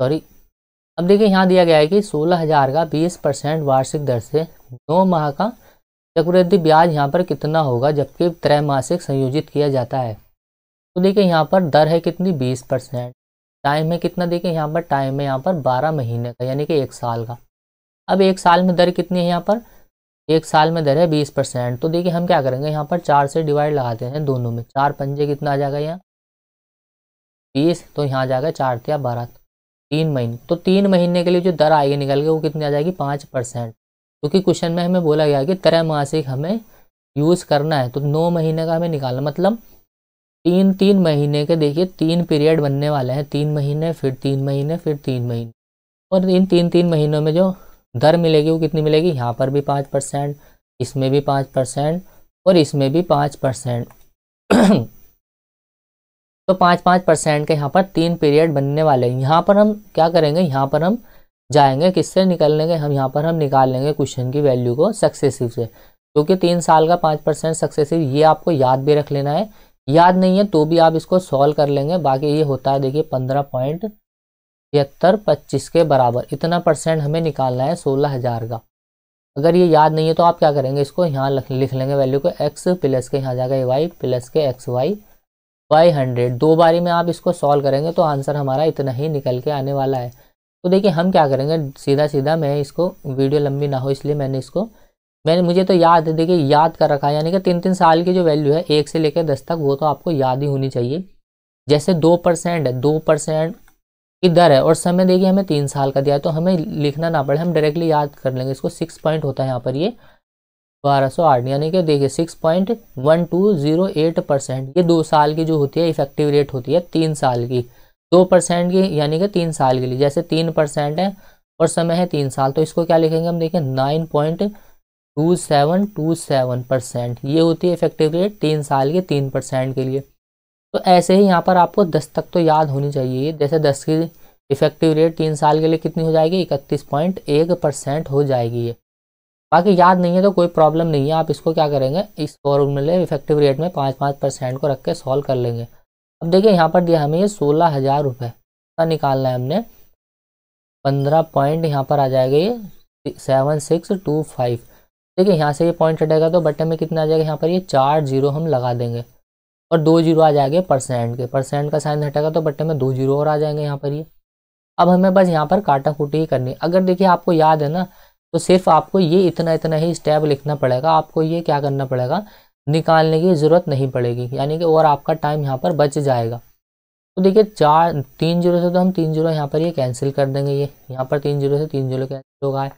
सॉरी [coughs] अब देखिए यहाँ दिया गया है कि सोलह हज़ार का बीस परसेंट वार्षिक दर से नौ माह का चक्रवृद्धि ब्याज यहाँ पर कितना होगा जबकि त्रैमासिक संयोजित किया जाता है तो देखिए यहाँ पर दर है कितनी बीस परसेंट टाइम है कितना देखिए यहाँ पर टाइम है यहाँ पर बारह महीने का यानी कि एक साल का अब एक साल में दर कितनी है यहाँ पर एक साल में दर है बीस परसेंट तो देखिए हम क्या करेंगे यहाँ पर चार से डिवाइड लगाते हैं दोनों में चार पंजे कितना आ जाएगा यहाँ बीस तो यहाँ आ जाएगा चार या बारह तीन महीने तो तीन महीने के लिए जो दर आएगी निकल के वो कितनी आ जाएगी पाँच परसेंट क्योंकि क्वेश्चन में हमें बोला गया कि त्रैमासिक हमें यूज़ करना है तो नौ महीने का हमें निकालना मतलब तीन तीन महीने के देखिए तीन पीरियड बनने वाले हैं तीन महीने फिर तीन महीने फिर तीन महीने और इन तीन तीन महीनों में जो दर मिलेगी वो कितनी मिलेगी यहाँ पर भी पाँच परसेंट इसमें भी पाँच परसेंट और इसमें भी पाँच परसेंट तो पाँच पाँच परसेंट के यहाँ पर तीन पीरियड बनने वाले हैं यहाँ पर हम क्या करेंगे यहाँ पर हम जाएंगे किससे निकल लेंगे हम यहाँ पर हम निकाल लेंगे क्वेश्चन की वैल्यू को सक्सेसिव से क्योंकि तीन साल का पाँच परसेंट सक्सेसिव ये आपको याद भी रख लेना है याद नहीं है तो भी आप इसको सॉल्व कर लेंगे बाकी ये होता है देखिए पंद्रह पॉइंट तिहत्तर पच्चीस के बराबर इतना परसेंट हमें निकालना है सोलह हज़ार का अगर ये याद नहीं है तो आप क्या करेंगे इसको यहाँ लिख लेंगे वैल्यू को एक्स प्लस के यहाँ जाएगा वाई प्लस के एक्स वाई वाई हंड्रेड दो बारी में आप इसको सॉल्व करेंगे तो आंसर हमारा इतना ही निकल के आने वाला है तो देखिए हम क्या करेंगे सीधा सीधा मैं इसको वीडियो लंबी ना हो इसलिए मैंने इसको मैंने मुझे तो याद है देखिए याद कर रखा है यानी कि तीन तीन साल की जो वैल्यू है एक से लेकर दस तक वो तो आपको याद ही होनी चाहिए जैसे दो परसेंट है दो परसेंट की दर है और समय देखिए हमें तीन साल का दिया है तो हमें लिखना ना पड़े हम डायरेक्टली याद कर लेंगे इसको सिक्स पॉइंट होता है यहाँ पर ये बारह सौ आठ यानी कि देखिए six point one two zero eight percent ये दो साल की जो होती है इफेक्टिव रेट होती है तीन साल की दो परसेंट की यानी कि तीन साल के लिए जैसे तीन परसेंट है और समय है तीन साल तो इसको क्या लिखेंगे हम देखें nine point two seven two seven percent ये होती है इफेक्टिव रेट तीन साल के तीन परसेंट के लिए तो ऐसे ही यहाँ पर आपको दस तक तो याद होनी चाहिए जैसे दस की इफेक्टिव रेट तीन साल के लिए कितनी हो जाएगी इकतीस पॉइंट एक परसेंट हो जाएगी ये बाकी याद नहीं है तो कोई प्रॉब्लम नहीं है आप इसको क्या करेंगे इस फॉर्मूले इफेक्टिव रेट में पाँच पाँच परसेंट को रख के सॉल्व कर लेंगे अब देखिए यहाँ पर दिया हमें ये सोलह हज़ार रुपये का निकालना है हमने पंद्रह पॉइंट यहाँ पर आ जाएगा ये सेवन सिक्स टू फाइव ठीक है यहाँ से ये पॉइंट हटेगा तो बटन में कितना आ जाएगा यहाँ पर ये चार जीरो हम लगा देंगे और दो जीरो आ जाएंगे परसेंट के परसेंट का साइन हटेगा तो बटन में दो जीरो और आ जाएंगे यहाँ पर ये अब हमें बस यहाँ पर काटा कूटी ही करनी अगर देखिए आपको याद है ना तो सिर्फ आपको ये इतना इतना ही स्टेप लिखना पड़ेगा आपको ये क्या करना पड़ेगा निकालने की ज़रूरत नहीं पड़ेगी यानी कि और आपका टाइम यहाँ पर बच जाएगा तो देखिए चार तीन जीरो से तो हम तीन जीरो यहाँ पर ये कैंसिल कर देंगे ये यहाँ पर तीन जीरो से तीन जीरो कैंसिल होगा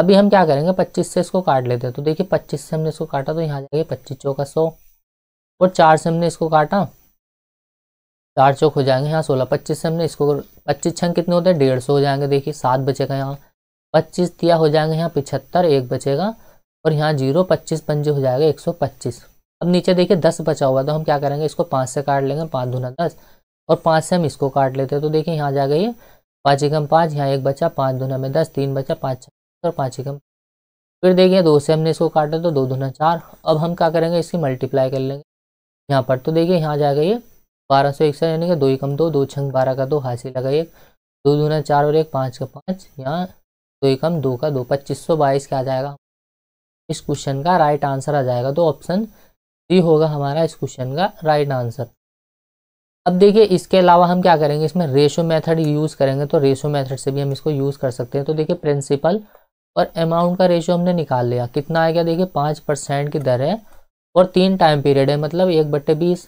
अभी हम क्या करेंगे पच्चीस से इसको काट लेते हैं तो देखिए पच्चीस से हमने इसको काटा तो यहाँ जाएगा पच्चीस चौका सौ और चार से हमने इसको काटा चार चौक हो जाएंगे यहाँ सोलह पच्चीस से हमने इसको पच्चीस छंग कितने होते हैं डेढ़ सौ हो जाएंगे देखिए सात बचेगा यहाँ पच्चीस तिया हो जाएंगे यहाँ पिछहत्तर एक बचेगा और यहाँ जीरो पच्चीस पंजे हो जाएगा एक सौ पच्चीस अब नीचे देखिए दस बचा हुआ तो हम क्या करेंगे इसको पाँच से काट लेंगे पाँच धुना दस और पाँच से हम इसको काट लेते हैं तो देखिए यहाँ जाएगा ये पाँच एकम पाँच यहाँ एक बचा पाँच धुना में दस तीन बचा पाँच और पाँच एकम फिर देखिए दो से हमने इसको काटा तो दो दूना चार अब हम क्या करेंगे इसकी मल्टीप्लाई कर लेंगे यहाँ पर तो देखिए यहाँ जाएगा ये बारह सौ एक सौ यानी कि दो एकम दो दो छंग बारह का दो हासिल लगा एक दो दूना चार और एक पाँच का पाँच यहाँ दो एकम दो का दो पच्चीस सौ बाईस का आ जाएगा इस क्वेश्चन का राइट आंसर आ जाएगा तो ऑप्शन सी होगा हमारा इस क्वेश्चन का राइट आंसर अब देखिए इसके अलावा हम क्या करेंगे इसमें रेशो मेथड यूज़ करेंगे तो रेशो मेथड से भी हम इसको यूज़ कर सकते हैं तो देखिए प्रिंसिपल और अमाउंट का रेशियो हमने निकाल लिया कितना आएगा देखिए पाँच परसेंट की दर है और तीन टाइम पीरियड है मतलब एक बट्टे बीस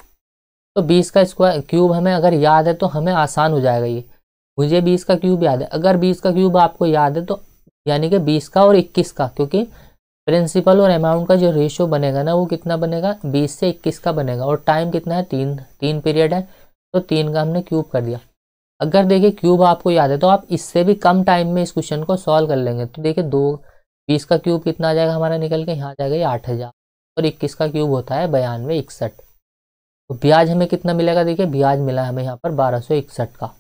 तो बीस का स्क्वायर क्यूब हमें अगर याद है तो हमें आसान हो जाएगा ये मुझे बीस का क्यूब याद है अगर बीस का क्यूब आपको याद है तो यानी कि बीस का और इक्कीस का क्योंकि प्रिंसिपल और अमाउंट का जो रेशियो बनेगा ना वो कितना बनेगा बीस से इक्कीस का बनेगा और टाइम कितना है तीन तीन पीरियड है तो तीन का हमने क्यूब कर दिया अगर देखिए क्यूब आपको याद है तो आप इससे भी कम टाइम में इस क्वेश्चन को सॉल्व कर लेंगे तो देखिए दो बीस का क्यूब कितना आ जाएगा हमारा निकल के यहाँ आ जाएगा ये आठ हज़ार और इक्कीस का क्यूब होता है बयानवे इकसठ तो ब्याज हमें कितना मिलेगा देखिए ब्याज मिला हमें यहाँ पर बारह सौ इकसठ का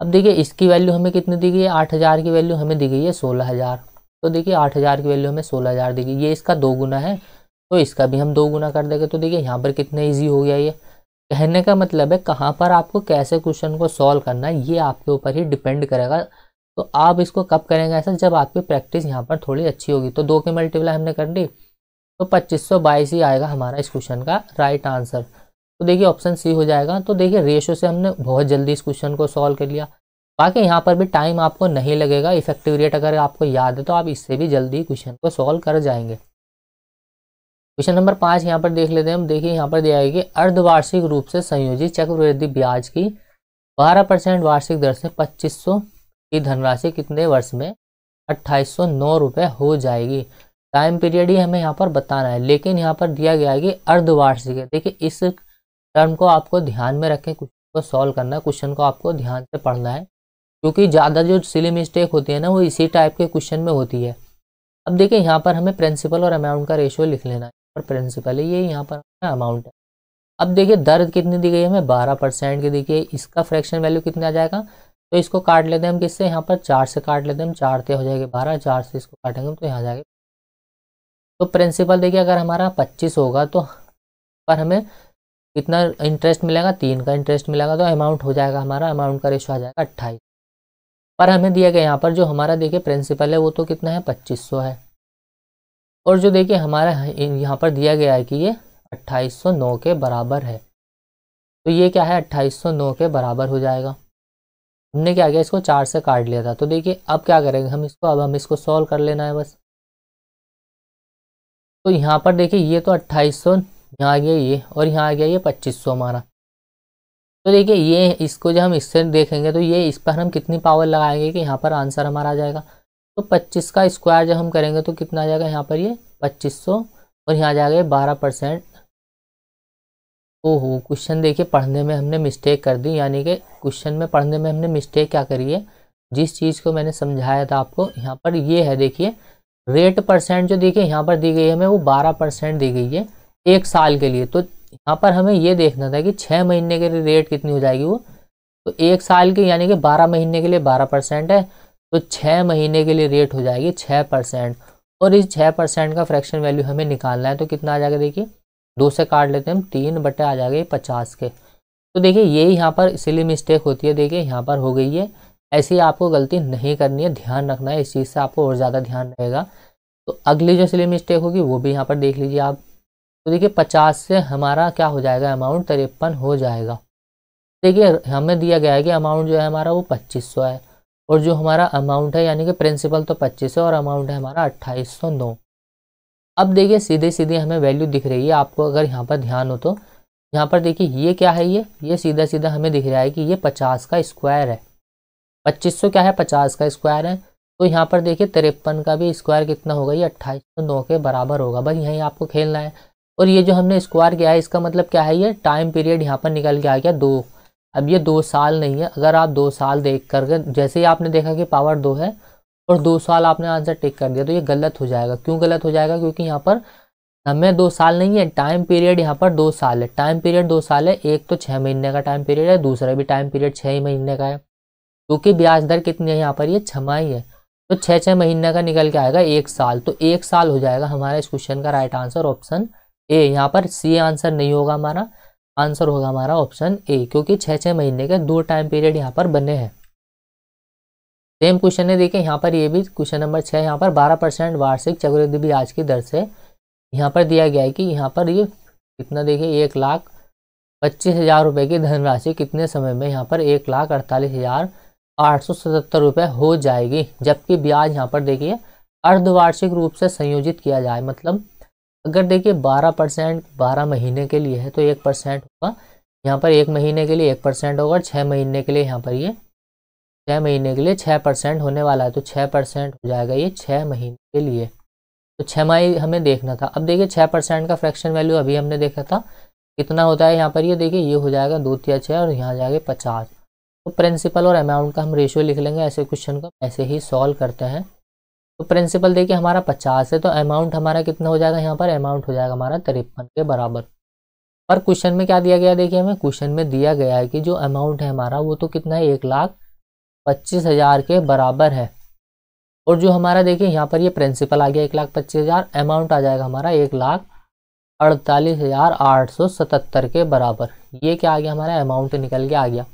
अब देखिए इसकी वैल्यू हमें कितनी दी गई है आठ हज़ार की वैल्यू हमें दी गई है सोलह हज़ार तो देखिए आठ हज़ार की वैल्यू हमें सोलह हज़ार दी गई ये इसका दो गुना है तो इसका भी हम दो गुना कर देंगे तो देखिए यहाँ पर कितना ईजी हो गया ये कहने का मतलब है कहाँ पर आपको कैसे क्वेश्चन को सॉल्व करना है ये आपके ऊपर ही डिपेंड करेगा तो आप इसको कब करेंगे ऐसा जब आपकी प्रैक्टिस यहाँ पर थोड़ी अच्छी होगी तो दो की मल्टीप्लाई हमने कर दी तो पच्चीस सौ बाईस ही आएगा हमारा इस क्वेश्चन का राइट आंसर तो देखिए ऑप्शन सी हो जाएगा तो देखिए रेशो से हमने बहुत जल्दी इस क्वेश्चन को सॉल्व कर लिया बाकी यहाँ पर भी टाइम आपको नहीं लगेगा इफेक्टिव रेट अगर आपको याद है तो आप इससे भी जल्दी क्वेश्चन को सॉल्व कर जाएंगे क्वेश्चन नंबर पाँच यहाँ पर देख लेते हैं हम देखिए यहाँ पर दिया है कि अर्धवार्षिक रूप से संयोजित चक्रवृद्धि ब्याज की बारह परसेंट वार्षिक दर से पच्चीस सौ की धनराशि कितने वर्ष में अट्ठाईस सौ नौ रुपये हो जाएगी टाइम पीरियड ही हमें यहाँ पर बताना है लेकिन यहाँ पर दिया गया है कि अर्धवार्षिक है देखिए इस टर्म को आपको ध्यान में रखें क्वेश्चन को सॉल्व करना है क्वेश्चन को आपको ध्यान से पढ़ना है क्योंकि ज़्यादा जो सिली मिस्टेक होती है ना वो इसी टाइप के क्वेश्चन में होती है अब देखिए यहाँ पर हमें प्रिंसिपल और अमाउंट का रेशियो लिख लेना है और प्रिंसिपल है ये यहाँ पर अमाउंट है अब देखिए दर कितनी दी गई हमें बारह परसेंट की देखिए इसका फ्रैक्शन वैल्यू कितना आ जाएगा तो इसको काट लेते हैं हम किससे यहाँ पर चार से काट लेते हैं हम चार से हो जाएगा बारह चार से इसको काटेंगे हम तो यहाँ जाएगा तो प्रिंसिपल देखिए अगर हमारा पच्चीस होगा तो पर हमें कितना इंटरेस्ट मिलेगा तीन का इंटरेस्ट मिलेगा तो अमाउंट हो जाएगा हमारा अमाउंट का रेशो आ जाएगा अट्ठाईस पर हमें दिया गया यहाँ पर जो हमारा देखिए प्रिंसिपल है वो तो कितना है पच्चीस सौ है और जो देखिए हमारा यहाँ पर दिया गया है कि ये 2809 के बराबर है तो ये क्या है 2809 के बराबर हो जाएगा हमने क्या किया इसको चार से काट लिया था तो देखिए अब क्या करेंगे हम इसको अब हम इसको सॉल्व कर लेना है बस तो यहाँ पर देखिए ये तो 2800 यहाँ आ गया ये और यहाँ आ गया ये 2500 हमारा तो देखिए ये इसको जब हम इससे देखेंगे तो ये इस पर हम कितनी पावर लगाएंगे कि यहाँ पर आंसर हमारा आ जाएगा तो 25 का स्क्वायर जब हम करेंगे तो कितना आ जाएगा यहाँ पर ये 2500 और यहाँ जाएगा बारह परसेंट ओहो क्वेश्चन देखिए पढ़ने में हमने मिस्टेक कर दी यानी कि क्वेश्चन में पढ़ने में हमने मिस्टेक क्या करी है जिस चीज़ को मैंने समझाया था आपको यहाँ पर ये है देखिए रेट परसेंट जो देखिए यहाँ पर दी गई है हमें वो बारह परसेंट दी गई है एक साल के लिए तो यहाँ पर हमें ये देखना था कि छः महीने के लिए रेट कितनी हो जाएगी वो तो एक साल के यानी कि बारह महीने के लिए बारह परसेंट है तो छः महीने के लिए रेट हो जाएगी छः परसेंट और इस छः परसेंट का फ्रैक्शन वैल्यू हमें निकालना है तो कितना आ जाएगा देखिए दो से काट लेते हैं हम तीन बटे आ जाएगा पचास के तो देखिए ये यहाँ पर इसीलिए मिस्टेक होती है देखिए यहाँ पर हो गई है ऐसी आपको गलती नहीं करनी है ध्यान रखना है इस चीज़ से आपको और ज़्यादा ध्यान रहेगा तो अगली जो इसलिए मिस्टेक होगी वो भी यहाँ पर देख लीजिए आप तो देखिए पचास से हमारा क्या हो जाएगा अमाउंट तिरपन हो जाएगा देखिए हमें दिया गया है कि अमाउंट जो है हमारा वो पच्चीस सौ है और जो हमारा अमाउंट है यानी कि प्रिंसिपल तो पच्चीस है और अमाउंट है हमारा अट्ठाईस सौ नौ अब देखिए सीधे सीधे हमें वैल्यू दिख रही है आपको अगर यहाँ पर ध्यान हो तो यहाँ पर देखिए ये क्या है ये ये सीधा सीधा हमें दिख रहा है कि ये पचास का स्क्वायर है पच्चीस सौ क्या है पचास का स्क्वायर है तो यहाँ पर देखिए तिरपन का भी स्क्वायर कितना होगा ये अट्ठाईस सौ नौ के बराबर होगा बस यहीं आपको खेलना है और ये जो हमने स्क्वायर किया है इसका मतलब क्या है ये टाइम पीरियड यहाँ पर निकल के आ गया दो अब ये दो साल नहीं है अगर आप दो साल देख करके जैसे ही आपने देखा कि पावर दो है और दो साल आपने आंसर टिक कर दिया तो ये गलत हो जाएगा क्यों गलत हो जाएगा क्योंकि यहाँ पर हमें दो साल नहीं है टाइम पीरियड यहाँ पर दो साल है टाइम पीरियड दो साल है एक तो छः महीने का टाइम पीरियड है दूसरा भी टाइम पीरियड छः महीने का है क्योंकि तो ब्याज दर कितनी है यहाँ पर ये छमाही है तो छः छः महीने का निकल के आएगा एक साल तो एक साल हो जाएगा हमारा इस क्वेश्चन का राइट आंसर ऑप्शन ए यहाँ पर सी आंसर नहीं होगा हमारा आंसर होगा हमारा ऑप्शन ए क्योंकि छः छः महीने के दो टाइम पीरियड यहाँ पर बने हैं सेम क्वेश्चन है देखिए यहाँ पर ये भी क्वेश्चन नंबर छः यहाँ पर बारह परसेंट वार्षिक चक्रवृद्धि ब्याज की दर से यहाँ पर दिया गया है कि यहाँ पर ये कितना देखिए एक लाख पच्चीस हज़ार रुपये की धनराशि कितने समय में यहाँ पर एक लाख अड़तालीस हज़ार आठ सौ सतहत्तर रुपये हो जाएगी जबकि ब्याज यहाँ पर देखिए अर्धवार्षिक रूप से संयोजित किया जाए मतलब अगर देखिए बारह परसेंट बारह महीने के लिए है तो एक परसेंट होगा यहाँ पर एक महीने के लिए एक परसेंट होगा और छः महीने के लिए यहाँ पर ये छः महीने के लिए छः परसेंट होने वाला है तो छः परसेंट हो जाएगा ये छः महीने के लिए तो छः माह हमें देखना था अब देखिए छः परसेंट का फ्रैक्शन वैल्यू अभी हमने देखा था कितना होता है यहाँ पर ये देखिए ये हो जाएगा दो तिया छः और यहाँ जाएगा पचास तो प्रिंसिपल और अमाउंट का हम रेशियो लिख लेंगे ऐसे क्वेश्चन को ऐसे ही सॉल्व करते हैं तो प्रिंसिपल देखिए हमारा पचास है तो अमाउंट हमारा कितना हो जाएगा यहाँ पर अमाउंट हो जाएगा हमारा तिरपन के बराबर पर क्वेश्चन में क्या दिया गया देखिए हमें क्वेश्चन में दिया गया है कि जो अमाउंट है हमारा वो तो कितना है एक लाख पच्चीस हज़ार के बराबर है और जो हमारा देखिए यहाँ पर ये यह प्रिंसिपल आ गया एक लाख पच्चीस हज़ार अमाउंट आ जाएगा हमारा एक लाख अड़तालीस हज़ार आठ सौ सतहत्तर के बराबर ये क्या आ गया हमारा अमाउंट निकल के आ गया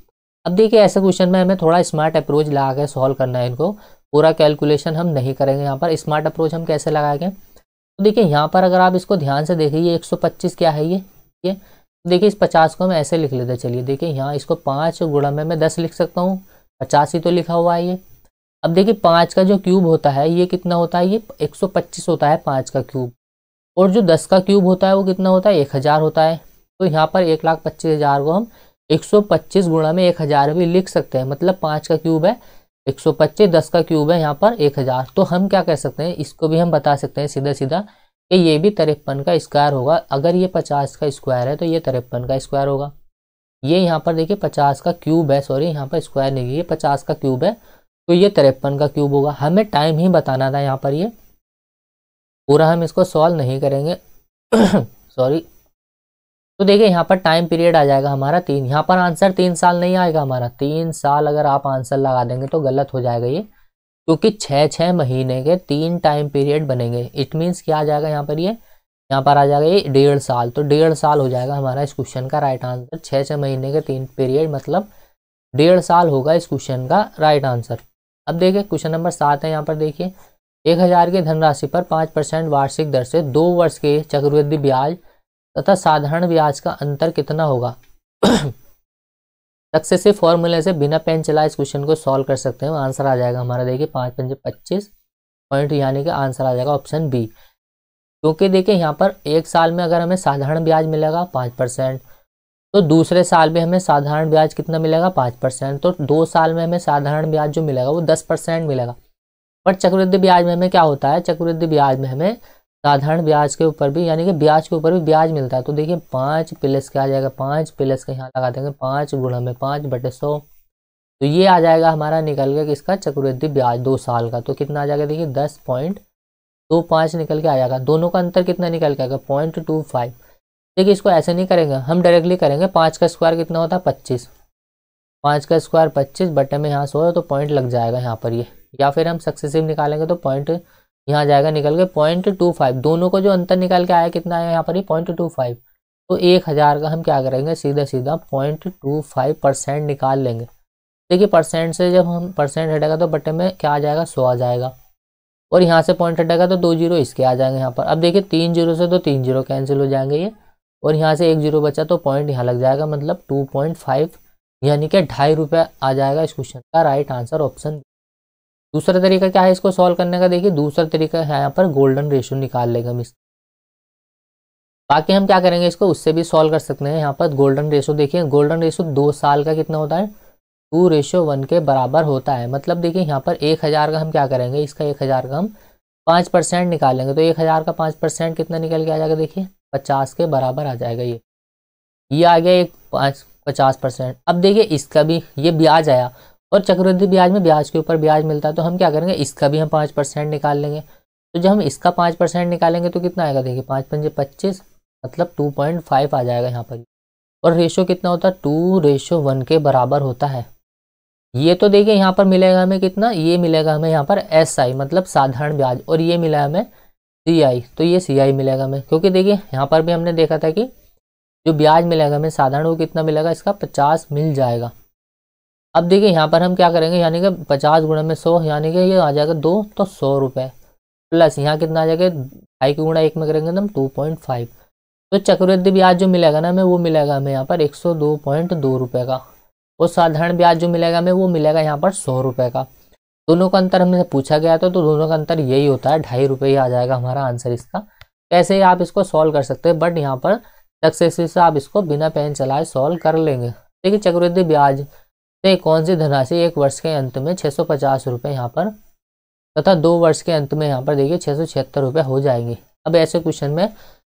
अब देखिए ऐसे क्वेश्चन में हमें थोड़ा स्मार्ट अप्रोच लगा के सॉल्व करना है इनको पूरा कैलकुलेशन हम नहीं करेंगे यहाँ पर स्मार्ट अप्रोच हम कैसे लगाएंगे तो देखिए यहाँ पर अगर आप इसको ध्यान से देखिए ये 125 क्या है ये ये तो देखिए इस 50 को हम ऐसे लिख लेते चलिए देखिए यहाँ इसको पाँच गुणा में मैं दस लिख सकता हूँ पचास ही तो लिखा हुआ है ये अब देखिए पाँच का जो क्यूब होता है ये कितना होता है ये एक होता है पाँच का क्यूब और जो दस का क्यूब होता है वो कितना होता है एक हज़ार होता है तो यहाँ पर एक लाख पच्चीस हज़ार को हम एक सौ पच्चीस गुणा में एक हज़ार भी लिख सकते हैं मतलब पाँच का क्यूब है एक सौ पच्चीस दस का क्यूब है यहाँ पर एक हज़ार तो हम क्या कर सकते हैं इसको भी हम बता सकते हैं सीधा सीधा कि ये भी तिरपन का स्क्वायर होगा अगर ये पचास का स्क्वायर है तो ये तिरपन का स्क्वायर होगा ये यहाँ पर देखिए पचास का क्यूब है सॉरी यहाँ पर स्क्वायर नहीं ये पचास का क्यूब है तो ये तिरपन का क्यूब होगा हमें टाइम ही बताना था यहाँ पर ये पूरा हम इसको सॉल्व नहीं करेंगे [coughs] सॉरी तो देखिए यहाँ पर टाइम पीरियड आ जाएगा हमारा तीन यहाँ पर आंसर तीन साल नहीं आएगा हमारा तीन साल अगर आप आंसर लगा देंगे तो गलत हो जाएगा ये क्योंकि छः छः महीने के तीन टाइम पीरियड बनेंगे इट मीन्स क्या आ जाएगा यहाँ पर ये यहाँ पर आ जाएगा ये डेढ़ साल तो डेढ़ साल हो जाएगा हमारा इस क्वेश्चन का राइट आंसर छः छः महीने के तीन पीरियड मतलब डेढ़ साल होगा इस क्वेश्चन का राइट आंसर अब देखिए क्वेश्चन नंबर सात है यहाँ पर देखिए एक हज़ार की धनराशि पर पाँच परसेंट वार्षिक दर से दो वर्ष के चक्रवृद्धि ब्याज तथा साधारण ब्याज का अंतर कितना होगा सक्सेसिव फॉर्मूले से बिना पेन चला इस क्वेश्चन को सॉल्व कर सकते हैं आंसर आ जाएगा हमारा देखिए पाँच पंजे पच्चीस पॉइंट यानी कि आंसर आ जाएगा ऑप्शन बी क्योंकि देखिए यहाँ पर एक साल में अगर हमें साधारण ब्याज मिलेगा पाँच परसेंट तो दूसरे साल में हमें साधारण ब्याज कितना मिलेगा पाँच परसेंट तो दो साल में हमें साधारण ब्याज जो मिलेगा वो दस परसेंट मिलेगा पर चक्रवृद्धि ब्याज में हमें क्या होता है चक्रवृद्धि ब्याज में हमें साधारण ब्याज के ऊपर भी यानी कि ब्याज के ऊपर भी ब्याज मिलता है तो देखिए पाँच प्लस क्या आ जाएगा पाँच प्लस का यहाँ लगा देंगे पाँच गुणा में पाँच बटे सौ तो ये आ जाएगा हमारा निकल गया किसका चक्रवृद्धि ब्याज दो साल का तो कितना आ जाएगा देखिए दस पॉइंट दो पाँच निकल के आ जाएगा दोनों का अंतर कितना निकल के आएगा पॉइंट टू फाइव देखिए इसको ऐसे नहीं करेंगे हम डायरेक्टली करेंगे पाँच का स्क्वायर कितना होता है पच्चीस पाँच का स्क्वायर पच्चीस बटे में यहाँ सो तो पॉइंट लग जाएगा यहाँ पर ये या फिर हम सक्सेसिव निकालेंगे तो पॉइंट यहाँ जाएगा निकल के पॉइंट टू फाइव दोनों को जो अंतर निकल के आया कितना है यहाँ पर ही पॉइंट टू फाइव तो एक हज़ार का हम क्या करेंगे सीधा सीधा पॉइंट टू फाइव परसेंट निकाल लेंगे देखिए परसेंट से जब हम परसेंट हटेगा तो बटे में क्या आ जाएगा सौ आ जाएगा और यहाँ से पॉइंट हटेगा तो दो जीरो इसके आ जाएंगे यहाँ पर अब देखिए तीन जीरो से तो तीन जीरो कैंसिल हो जाएंगे ये और यहाँ से एक जीरो बचा तो पॉइंट यहाँ लग जाएगा मतलब टू पॉइंट फाइव यानी कि ढाई रुपये आ जाएगा इस क्वेश्चन का राइट आंसर ऑप्शन दूसरा तरीका क्या है इसको सॉल्व करने का देखिए दूसरा तरीका है यहाँ पर गोल्डन रेशो निकाल लेंगे हम इसका बाकी हम क्या करेंगे इसको उससे भी सॉल्व कर सकते हैं यहाँ पर गोल्डन रेशो देखिए गोल्डन रेशो दो साल का कितना होता है टू रेशो वन के बराबर होता है मतलब देखिए यहाँ पर एक हज़ार का हम क्या करेंगे इसका एक हज़ार का हम पाँच परसेंट निकालेंगे तो एक हज़ार का पाँच परसेंट कितना निकल के आ जाएगा देखिए पचास के बराबर आ जाएगा ये ये आ गया एक पाँच पचास परसेंट अब देखिए इसका भी ये ब्याज आया और चक्रवृद्धि ब्याज में ब्याज के ऊपर ब्याज मिलता है तो हम क्या करेंगे इसका भी हम पाँच परसेंट निकाल लेंगे तो जब हम इसका पाँच परसेंट निकालेंगे तो कितना आएगा देखिए पाँच पंजे पच्चीस मतलब टू पॉइंट फाइव आ जाएगा यहाँ पर और रेशो कितना होता है टू रेशो वन के बराबर होता है ये तो देखिए यहाँ पर मिलेगा हमें कितना ये मिलेगा हमें यहाँ पर एस आई मतलब साधारण ब्याज और ये मिला हमें सी आई तो ये सी आई मिलेगा हमें क्योंकि देखिए यहाँ पर भी हमने देखा था कि जो ब्याज मिलेगा हमें साधारण वो कितना मिलेगा इसका पचास मिल जाएगा अब देखिए यहाँ पर हम क्या करेंगे यानी कि पचास गुणा में सौ यानी कि ये आ जाएगा दो तो सौ रुपये प्लस यहाँ कितना आ जाएगा ढाई के गुणा एक में करेंगे तो हम टू पॉइंट फाइव तो चक्रवृद्धि ब्याज जो मिलेगा ना हमें वो मिलेगा हमें यहाँ पर एक सौ दो पॉइंट दो रुपये का और साधारण ब्याज जो मिलेगा हमें वो मिलेगा यहाँ पर सौ रुपये का दोनों का अंतर हमने पूछा गया था तो दोनों का अंतर यही होता है ढाई रुपये ही आ जाएगा हमारा आंसर इसका कैसे आप इसको सॉल्व कर सकते हैं बट यहाँ पर सक्सेसिव से आप इसको बिना पेन चलाए सॉल्व कर लेंगे देखिए चक्रवृद्धि ब्याज तो ये कौन सी धनराशि एक वर्ष के अंत में छः सौ पचास रुपये यहाँ पर तथा दो वर्ष के अंत में यहाँ पर देखिए छः सौ छिहत्तर रुपये हो जाएंगे अब ऐसे क्वेश्चन में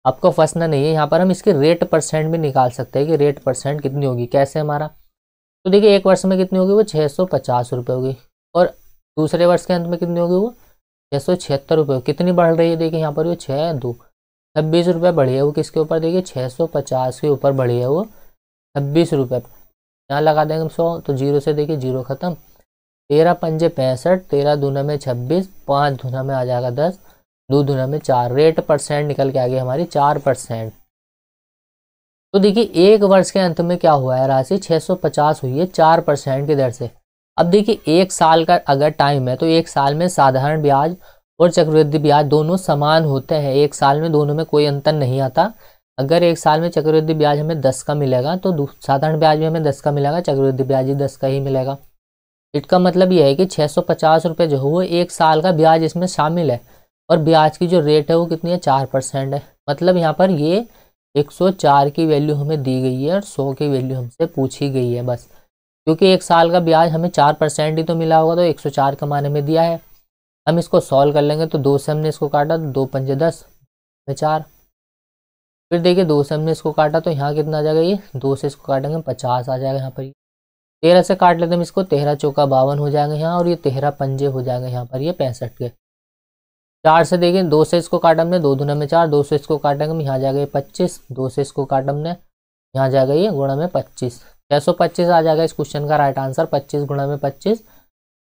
आपको फंसना नहीं है यहाँ पर हम इसके रेट परसेंट भी निकाल सकते हैं कि रेट परसेंट कितनी होगी कैसे हमारा तो देखिए एक वर्ष में कितनी होगी वो छः सौ पचास रुपये होगी और दूसरे वर्ष के अंत में कितनी होगी वो छः सौ छिहत्तर रुपये कितनी बढ़ रही है देखिए यहाँ पर वो छः दो छब्बीस रुपये बढ़ी है वो किसके ऊपर देखिए छः सौ पचास के ऊपर बढ़ी है वो छब्बीस रुपये यहाँ लगा देंगे हम सौ तो जीरो से देखिए जीरो ख़त्म तेरह पंजे पैंसठ तेरह दूना में छब्बीस पाँच दूना में आ जाएगा दस दो दूना में चार रेट परसेंट निकल के आ गई हमारी चार परसेंट तो देखिए एक वर्ष के अंत में क्या हुआ है राशि 650 हुई है चार परसेंट की दर से अब देखिए एक साल का अगर टाइम है तो एक साल में साधारण ब्याज और चक्रवृद्धि ब्याज दोनों समान होते हैं एक साल में दोनों में कोई अंतर नहीं आता अगर एक साल में चक्रवृद्धि ब्याज हमें दस का मिलेगा तो साधारण ब्याज में हमें दस का मिलेगा चक्रवृद्धि ब्याज ही दस का ही मिलेगा इसका मतलब यह है कि छः सौ पचास रुपये जो है वो एक साल का ब्याज इसमें शामिल है और ब्याज की जो रेट है वो कितनी है चार परसेंट है मतलब यहाँ पर ये एक सौ चार की वैल्यू हमें दी गई है और सौ की वैल्यू हमसे पूछी गई है बस क्योंकि एक साल का ब्याज हमें चार परसेंट ही तो मिला होगा तो एक सौ चार कमाने में दिया है हम इसको सॉल्व कर लेंगे तो दो से हमने इसको काटा तो दो पंजे दस में चार फिर देखिए दो से हमने इसको काटा तो यहाँ कितना आ जाएगा ये दो से इसको काटेंगे पचास आ जाएगा यहाँ पर तेरह से काट लेते हम इसको तेरह चौका बावन हो जाएंगे यहाँ और ये तेरह पंजे हो जाएंगे यहाँ पर ये पैंसठ के चार से देखें दो से इसको काटा हमने दो धुना में चार दो से इसको काटेंगे यहाँ जाएगा ये पच्चीस दो से इसको काटा हमने यहाँ जाएगा ये गुणा में पच्चीस छः सौ पच्चीस आ जाएगा इस क्वेश्चन का राइट आंसर पच्चीस गुणा में पच्चीस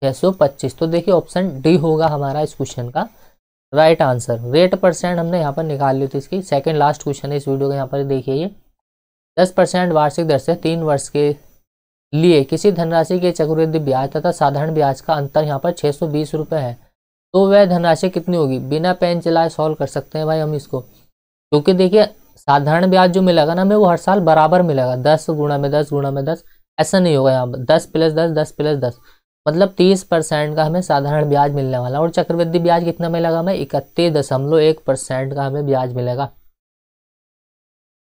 छः सौ पच्चीस तो देखिए ऑप्शन डी होगा हमारा इस क्वेश्चन का राइट आंसर रेट परसेंट हमने यहाँ पर निकाल ली थी इसकी सेकेंड लास्ट क्वेश्चन है इस वीडियो का यहाँ पर देखिए ये दस परसेंट वार्षिक दर से तीन वर्ष के लिए किसी धनराशि के चक्रवृद्धि ब्याज तथा साधारण ब्याज का अंतर यहाँ पर छः सौ है तो वह धनराशि कितनी होगी बिना पेन चलाए सॉल्व कर सकते हैं भाई हम इसको क्योंकि देखिए साधारण ब्याज जो मिलेगा ना हमें वो हर साल बराबर मिलेगा दस गुणा में दस गुणा में दस ऐसा नहीं होगा यहाँ पर दस प्लस दस दस प्लस दस मतलब तीस परसेंट का हमें साधारण ब्याज मिलने वाला और चक्रवृद्धि ब्याज कितना मिलेगा हमें इकतीस दशमलव एक परसेंट का हमें ब्याज मिलेगा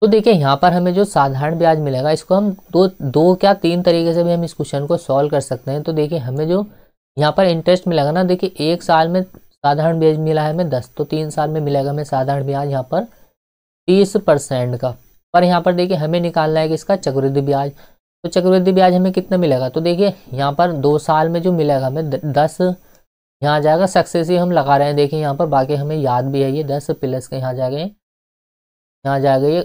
तो देखिए यहाँ पर हमें जो साधारण ब्याज मिलेगा इसको हम दो दो क्या तीन तरीके से भी हम इस क्वेश्चन को सॉल्व कर सकते हैं तो देखिए हमें जो यहाँ पर इंटरेस्ट मिलेगा ना देखिए एक साल में साधारण ब्याज मिला है हमें दस तो तीन साल में मिलेगा हमें साधारण ब्याज यहाँ पर तीस परसेंट का पर यहाँ पर देखिए हमें निकालना है कि इसका चक्रवृद्धि ब्याज तो चक्रवृद्धि ब्याज हमें कितना मिलेगा तो देखिए यहाँ पर दो साल में जो मिलेगा हमें दस यहाँ आ जाएगा सक्सेसिव हम लगा रहे हैं देखिए यहाँ पर बाकी हमें याद भी है ये दस प्लस के यहाँ जा गए यहाँ जाएगा ये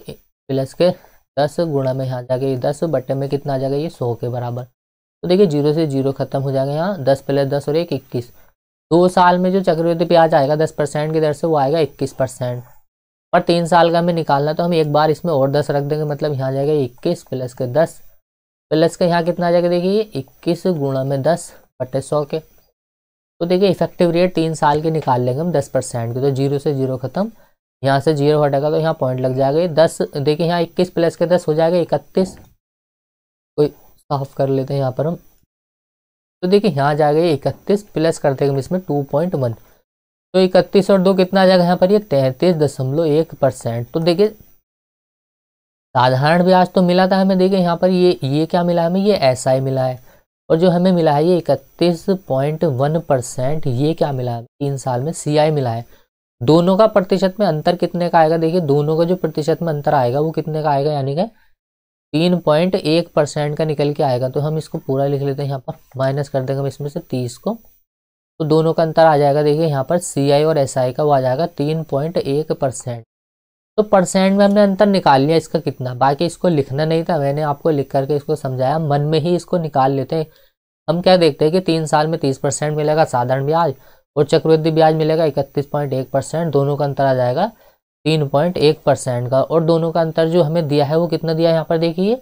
प्लस के दस गुणा में यहाँ जा ये दस बट्टे में कितना आ जाएगा ये सौ के बराबर तो देखिए जीरो से जीरो खत्म हो जाएगा यहाँ दस प्लस दस और एक इक्कीस दो साल में जो चक्रवृद्धि ब्याज आएगा दस परसेंट की दर से वो आएगा इक्कीस परसेंट और तीन साल का हमें निकालना तो हम एक बार इसमें और दस रख देंगे मतलब यहाँ जाएगा इक्कीस प्लस के दस प्लस का यहाँ कितना आ जाएगा देखिए इक्कीस गुणा में दस बटे सौ के तो देखिए इफेक्टिव रेट तीन साल के निकाल लेंगे हम दस परसेंट के तो जीरो से जीरो खत्म यहाँ से जीरो हटेगा तो यहाँ पॉइंट लग जाएगा ये दस देखिए यहाँ इक्कीस प्लस के दस हो जाएगा इकतीस कोई साफ कर लेते हैं यहाँ पर हम तो देखिए यहाँ जाएगा ये इकतीस प्लस कर देंगे हम इसमें टू पॉइंट वन तो इकतीस और दो कितना आ जाएगा यहाँ पर ये तैंतीस दशमलव एक परसेंट तो देखिए साधारण ब्याज तो मिला था हमें देखिए यहाँ पर ये ये क्या मिला हमें ये एस आई मिला है और जो हमें मिला है ये इकतीस पॉइंट वन परसेंट ये क्या मिला है तीन साल में सी आई मिला है दोनों का प्रतिशत में अंतर कितने का आएगा देखिए दोनों का जो प्रतिशत में अंतर आएगा वो कितने का आएगा यानी कि तीन पॉइंट एक परसेंट का निकल के आएगा तो हम इसको पूरा लिख लेते हैं यहाँ पर माइनस कर देंगे हम इसमें से तीस को तो दोनों का अंतर आ जाएगा देखिए यहाँ पर सी आई और एस आई का वो आ जाएगा तीन पॉइंट एक परसेंट तो परसेंट में हमने अंतर निकाल लिया इसका कितना बाकी इसको लिखना नहीं था मैंने आपको लिख करके इसको समझाया मन में ही इसको निकाल लेते हैं हम क्या देखते हैं कि तीन साल में तीस परसेंट मिलेगा साधारण ब्याज और चक्रवृद्धि ब्याज मिलेगा इकतीस पॉइंट एक परसेंट दोनों का अंतर आ जाएगा तीन पॉइंट एक परसेंट का और दोनों का अंतर जो हमें दिया है वो कितना दिया है यहाँ पर देखिए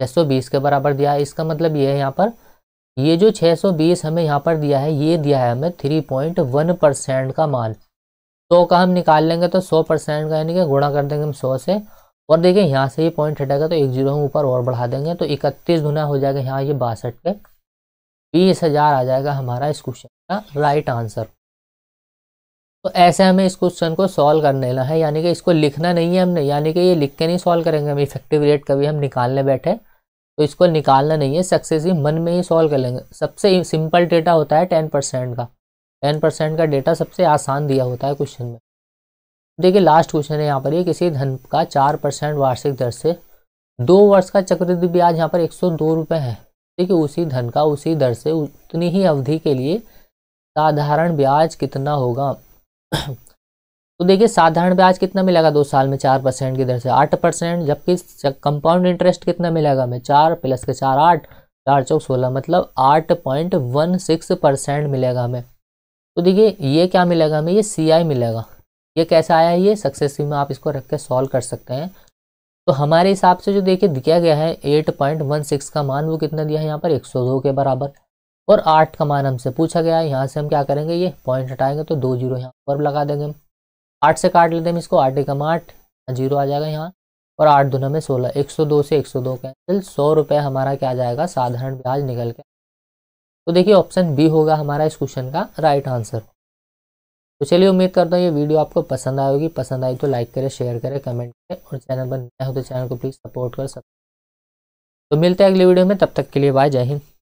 छः सौ बीस के बराबर दिया है इसका मतलब ये है यहाँ पर ये जो छः सौ बीस हमें यहाँ पर दिया है ये दिया है हमें थ्री पॉइंट वन परसेंट का मान सौ का हम निकाल लेंगे तो सौ परसेंट का यानी कि गुणा कर देंगे हम सौ से और देखिए यहाँ से ये पॉइंट हटेगा तो एक जीरो हम ऊपर और बढ़ा देंगे तो इकतीस गुना हो जाएगा यहाँ ये बासठ के बीस हज़ार आ जाएगा हमारा इस क्वेश्चन का राइट आंसर तो ऐसे हमें इस क्वेश्चन को सॉल्व कर लेना है यानी कि इसको लिखना नहीं है हमने यानी कि ये लिख के नहीं सॉल्व करेंगे हम इफेक्टिव रेट कभी हम निकालने बैठे तो इसको निकालना नहीं है सक्सेसिव मन में ही सॉल्व कर लेंगे सबसे सिंपल डेटा होता है टेन परसेंट का टेन परसेंट का डेटा सबसे आसान दिया होता है क्वेश्चन में देखिए लास्ट क्वेश्चन है यहाँ पर ये किसी धन का चार परसेंट वार्षिक दर से दो वर्ष का चक्रवृद्धि ब्याज यहाँ पर एक सौ दो रुपये है ठीक है उसी धन का उसी दर से उतनी ही अवधि के लिए साधारण ब्याज कितना होगा तो देखिए साधारण ब्याज कितना मिलेगा दो साल में चार परसेंट की दर से आठ परसेंट जबकि कंपाउंड इंटरेस्ट कितना मिलेगा हमें चार प्लस के चार आठ चार चौक सोलह मतलब आठ पॉइंट वन सिक्स परसेंट मिलेगा हमें तो देखिए ये क्या मिलेगा हमें ये सी आई मिलेगा ये कैसा आया है ये सक्सेसिव में आप इसको रख के सॉल्व कर सकते हैं तो हमारे हिसाब से जो देखिए दिया गया है एट पॉइंट वन सिक्स का मान वो कितना दिया है यहाँ पर एक सौ दो के बराबर और आठ का मान हमसे पूछा गया है यहाँ से हम क्या करेंगे ये पॉइंट हटाएंगे तो दो जीरो यहाँ पर लगा देंगे हम आठ से काट लेते हैं इसको आठ एक आठ जीरो आ जाएगा यहाँ और आठ दोनों में सोलह एक सौ दो से एक सौ दो कैंसिल सौ रुपये हमारा क्या जाएगा साधारण ब्याज निकल के तो देखिए ऑप्शन बी होगा हमारा इस क्वेश्चन का राइट आंसर तो चलिए उम्मीद करता हूँ ये वीडियो आपको पसंद आई होगी पसंद आई तो लाइक करें शेयर करें कमेंट करें और चैनल पर नया हो तो चैनल को प्लीज़ सपोर्ट कर सकते तो मिलते हैं अगले वीडियो में तब तक के लिए बाय जय हिंद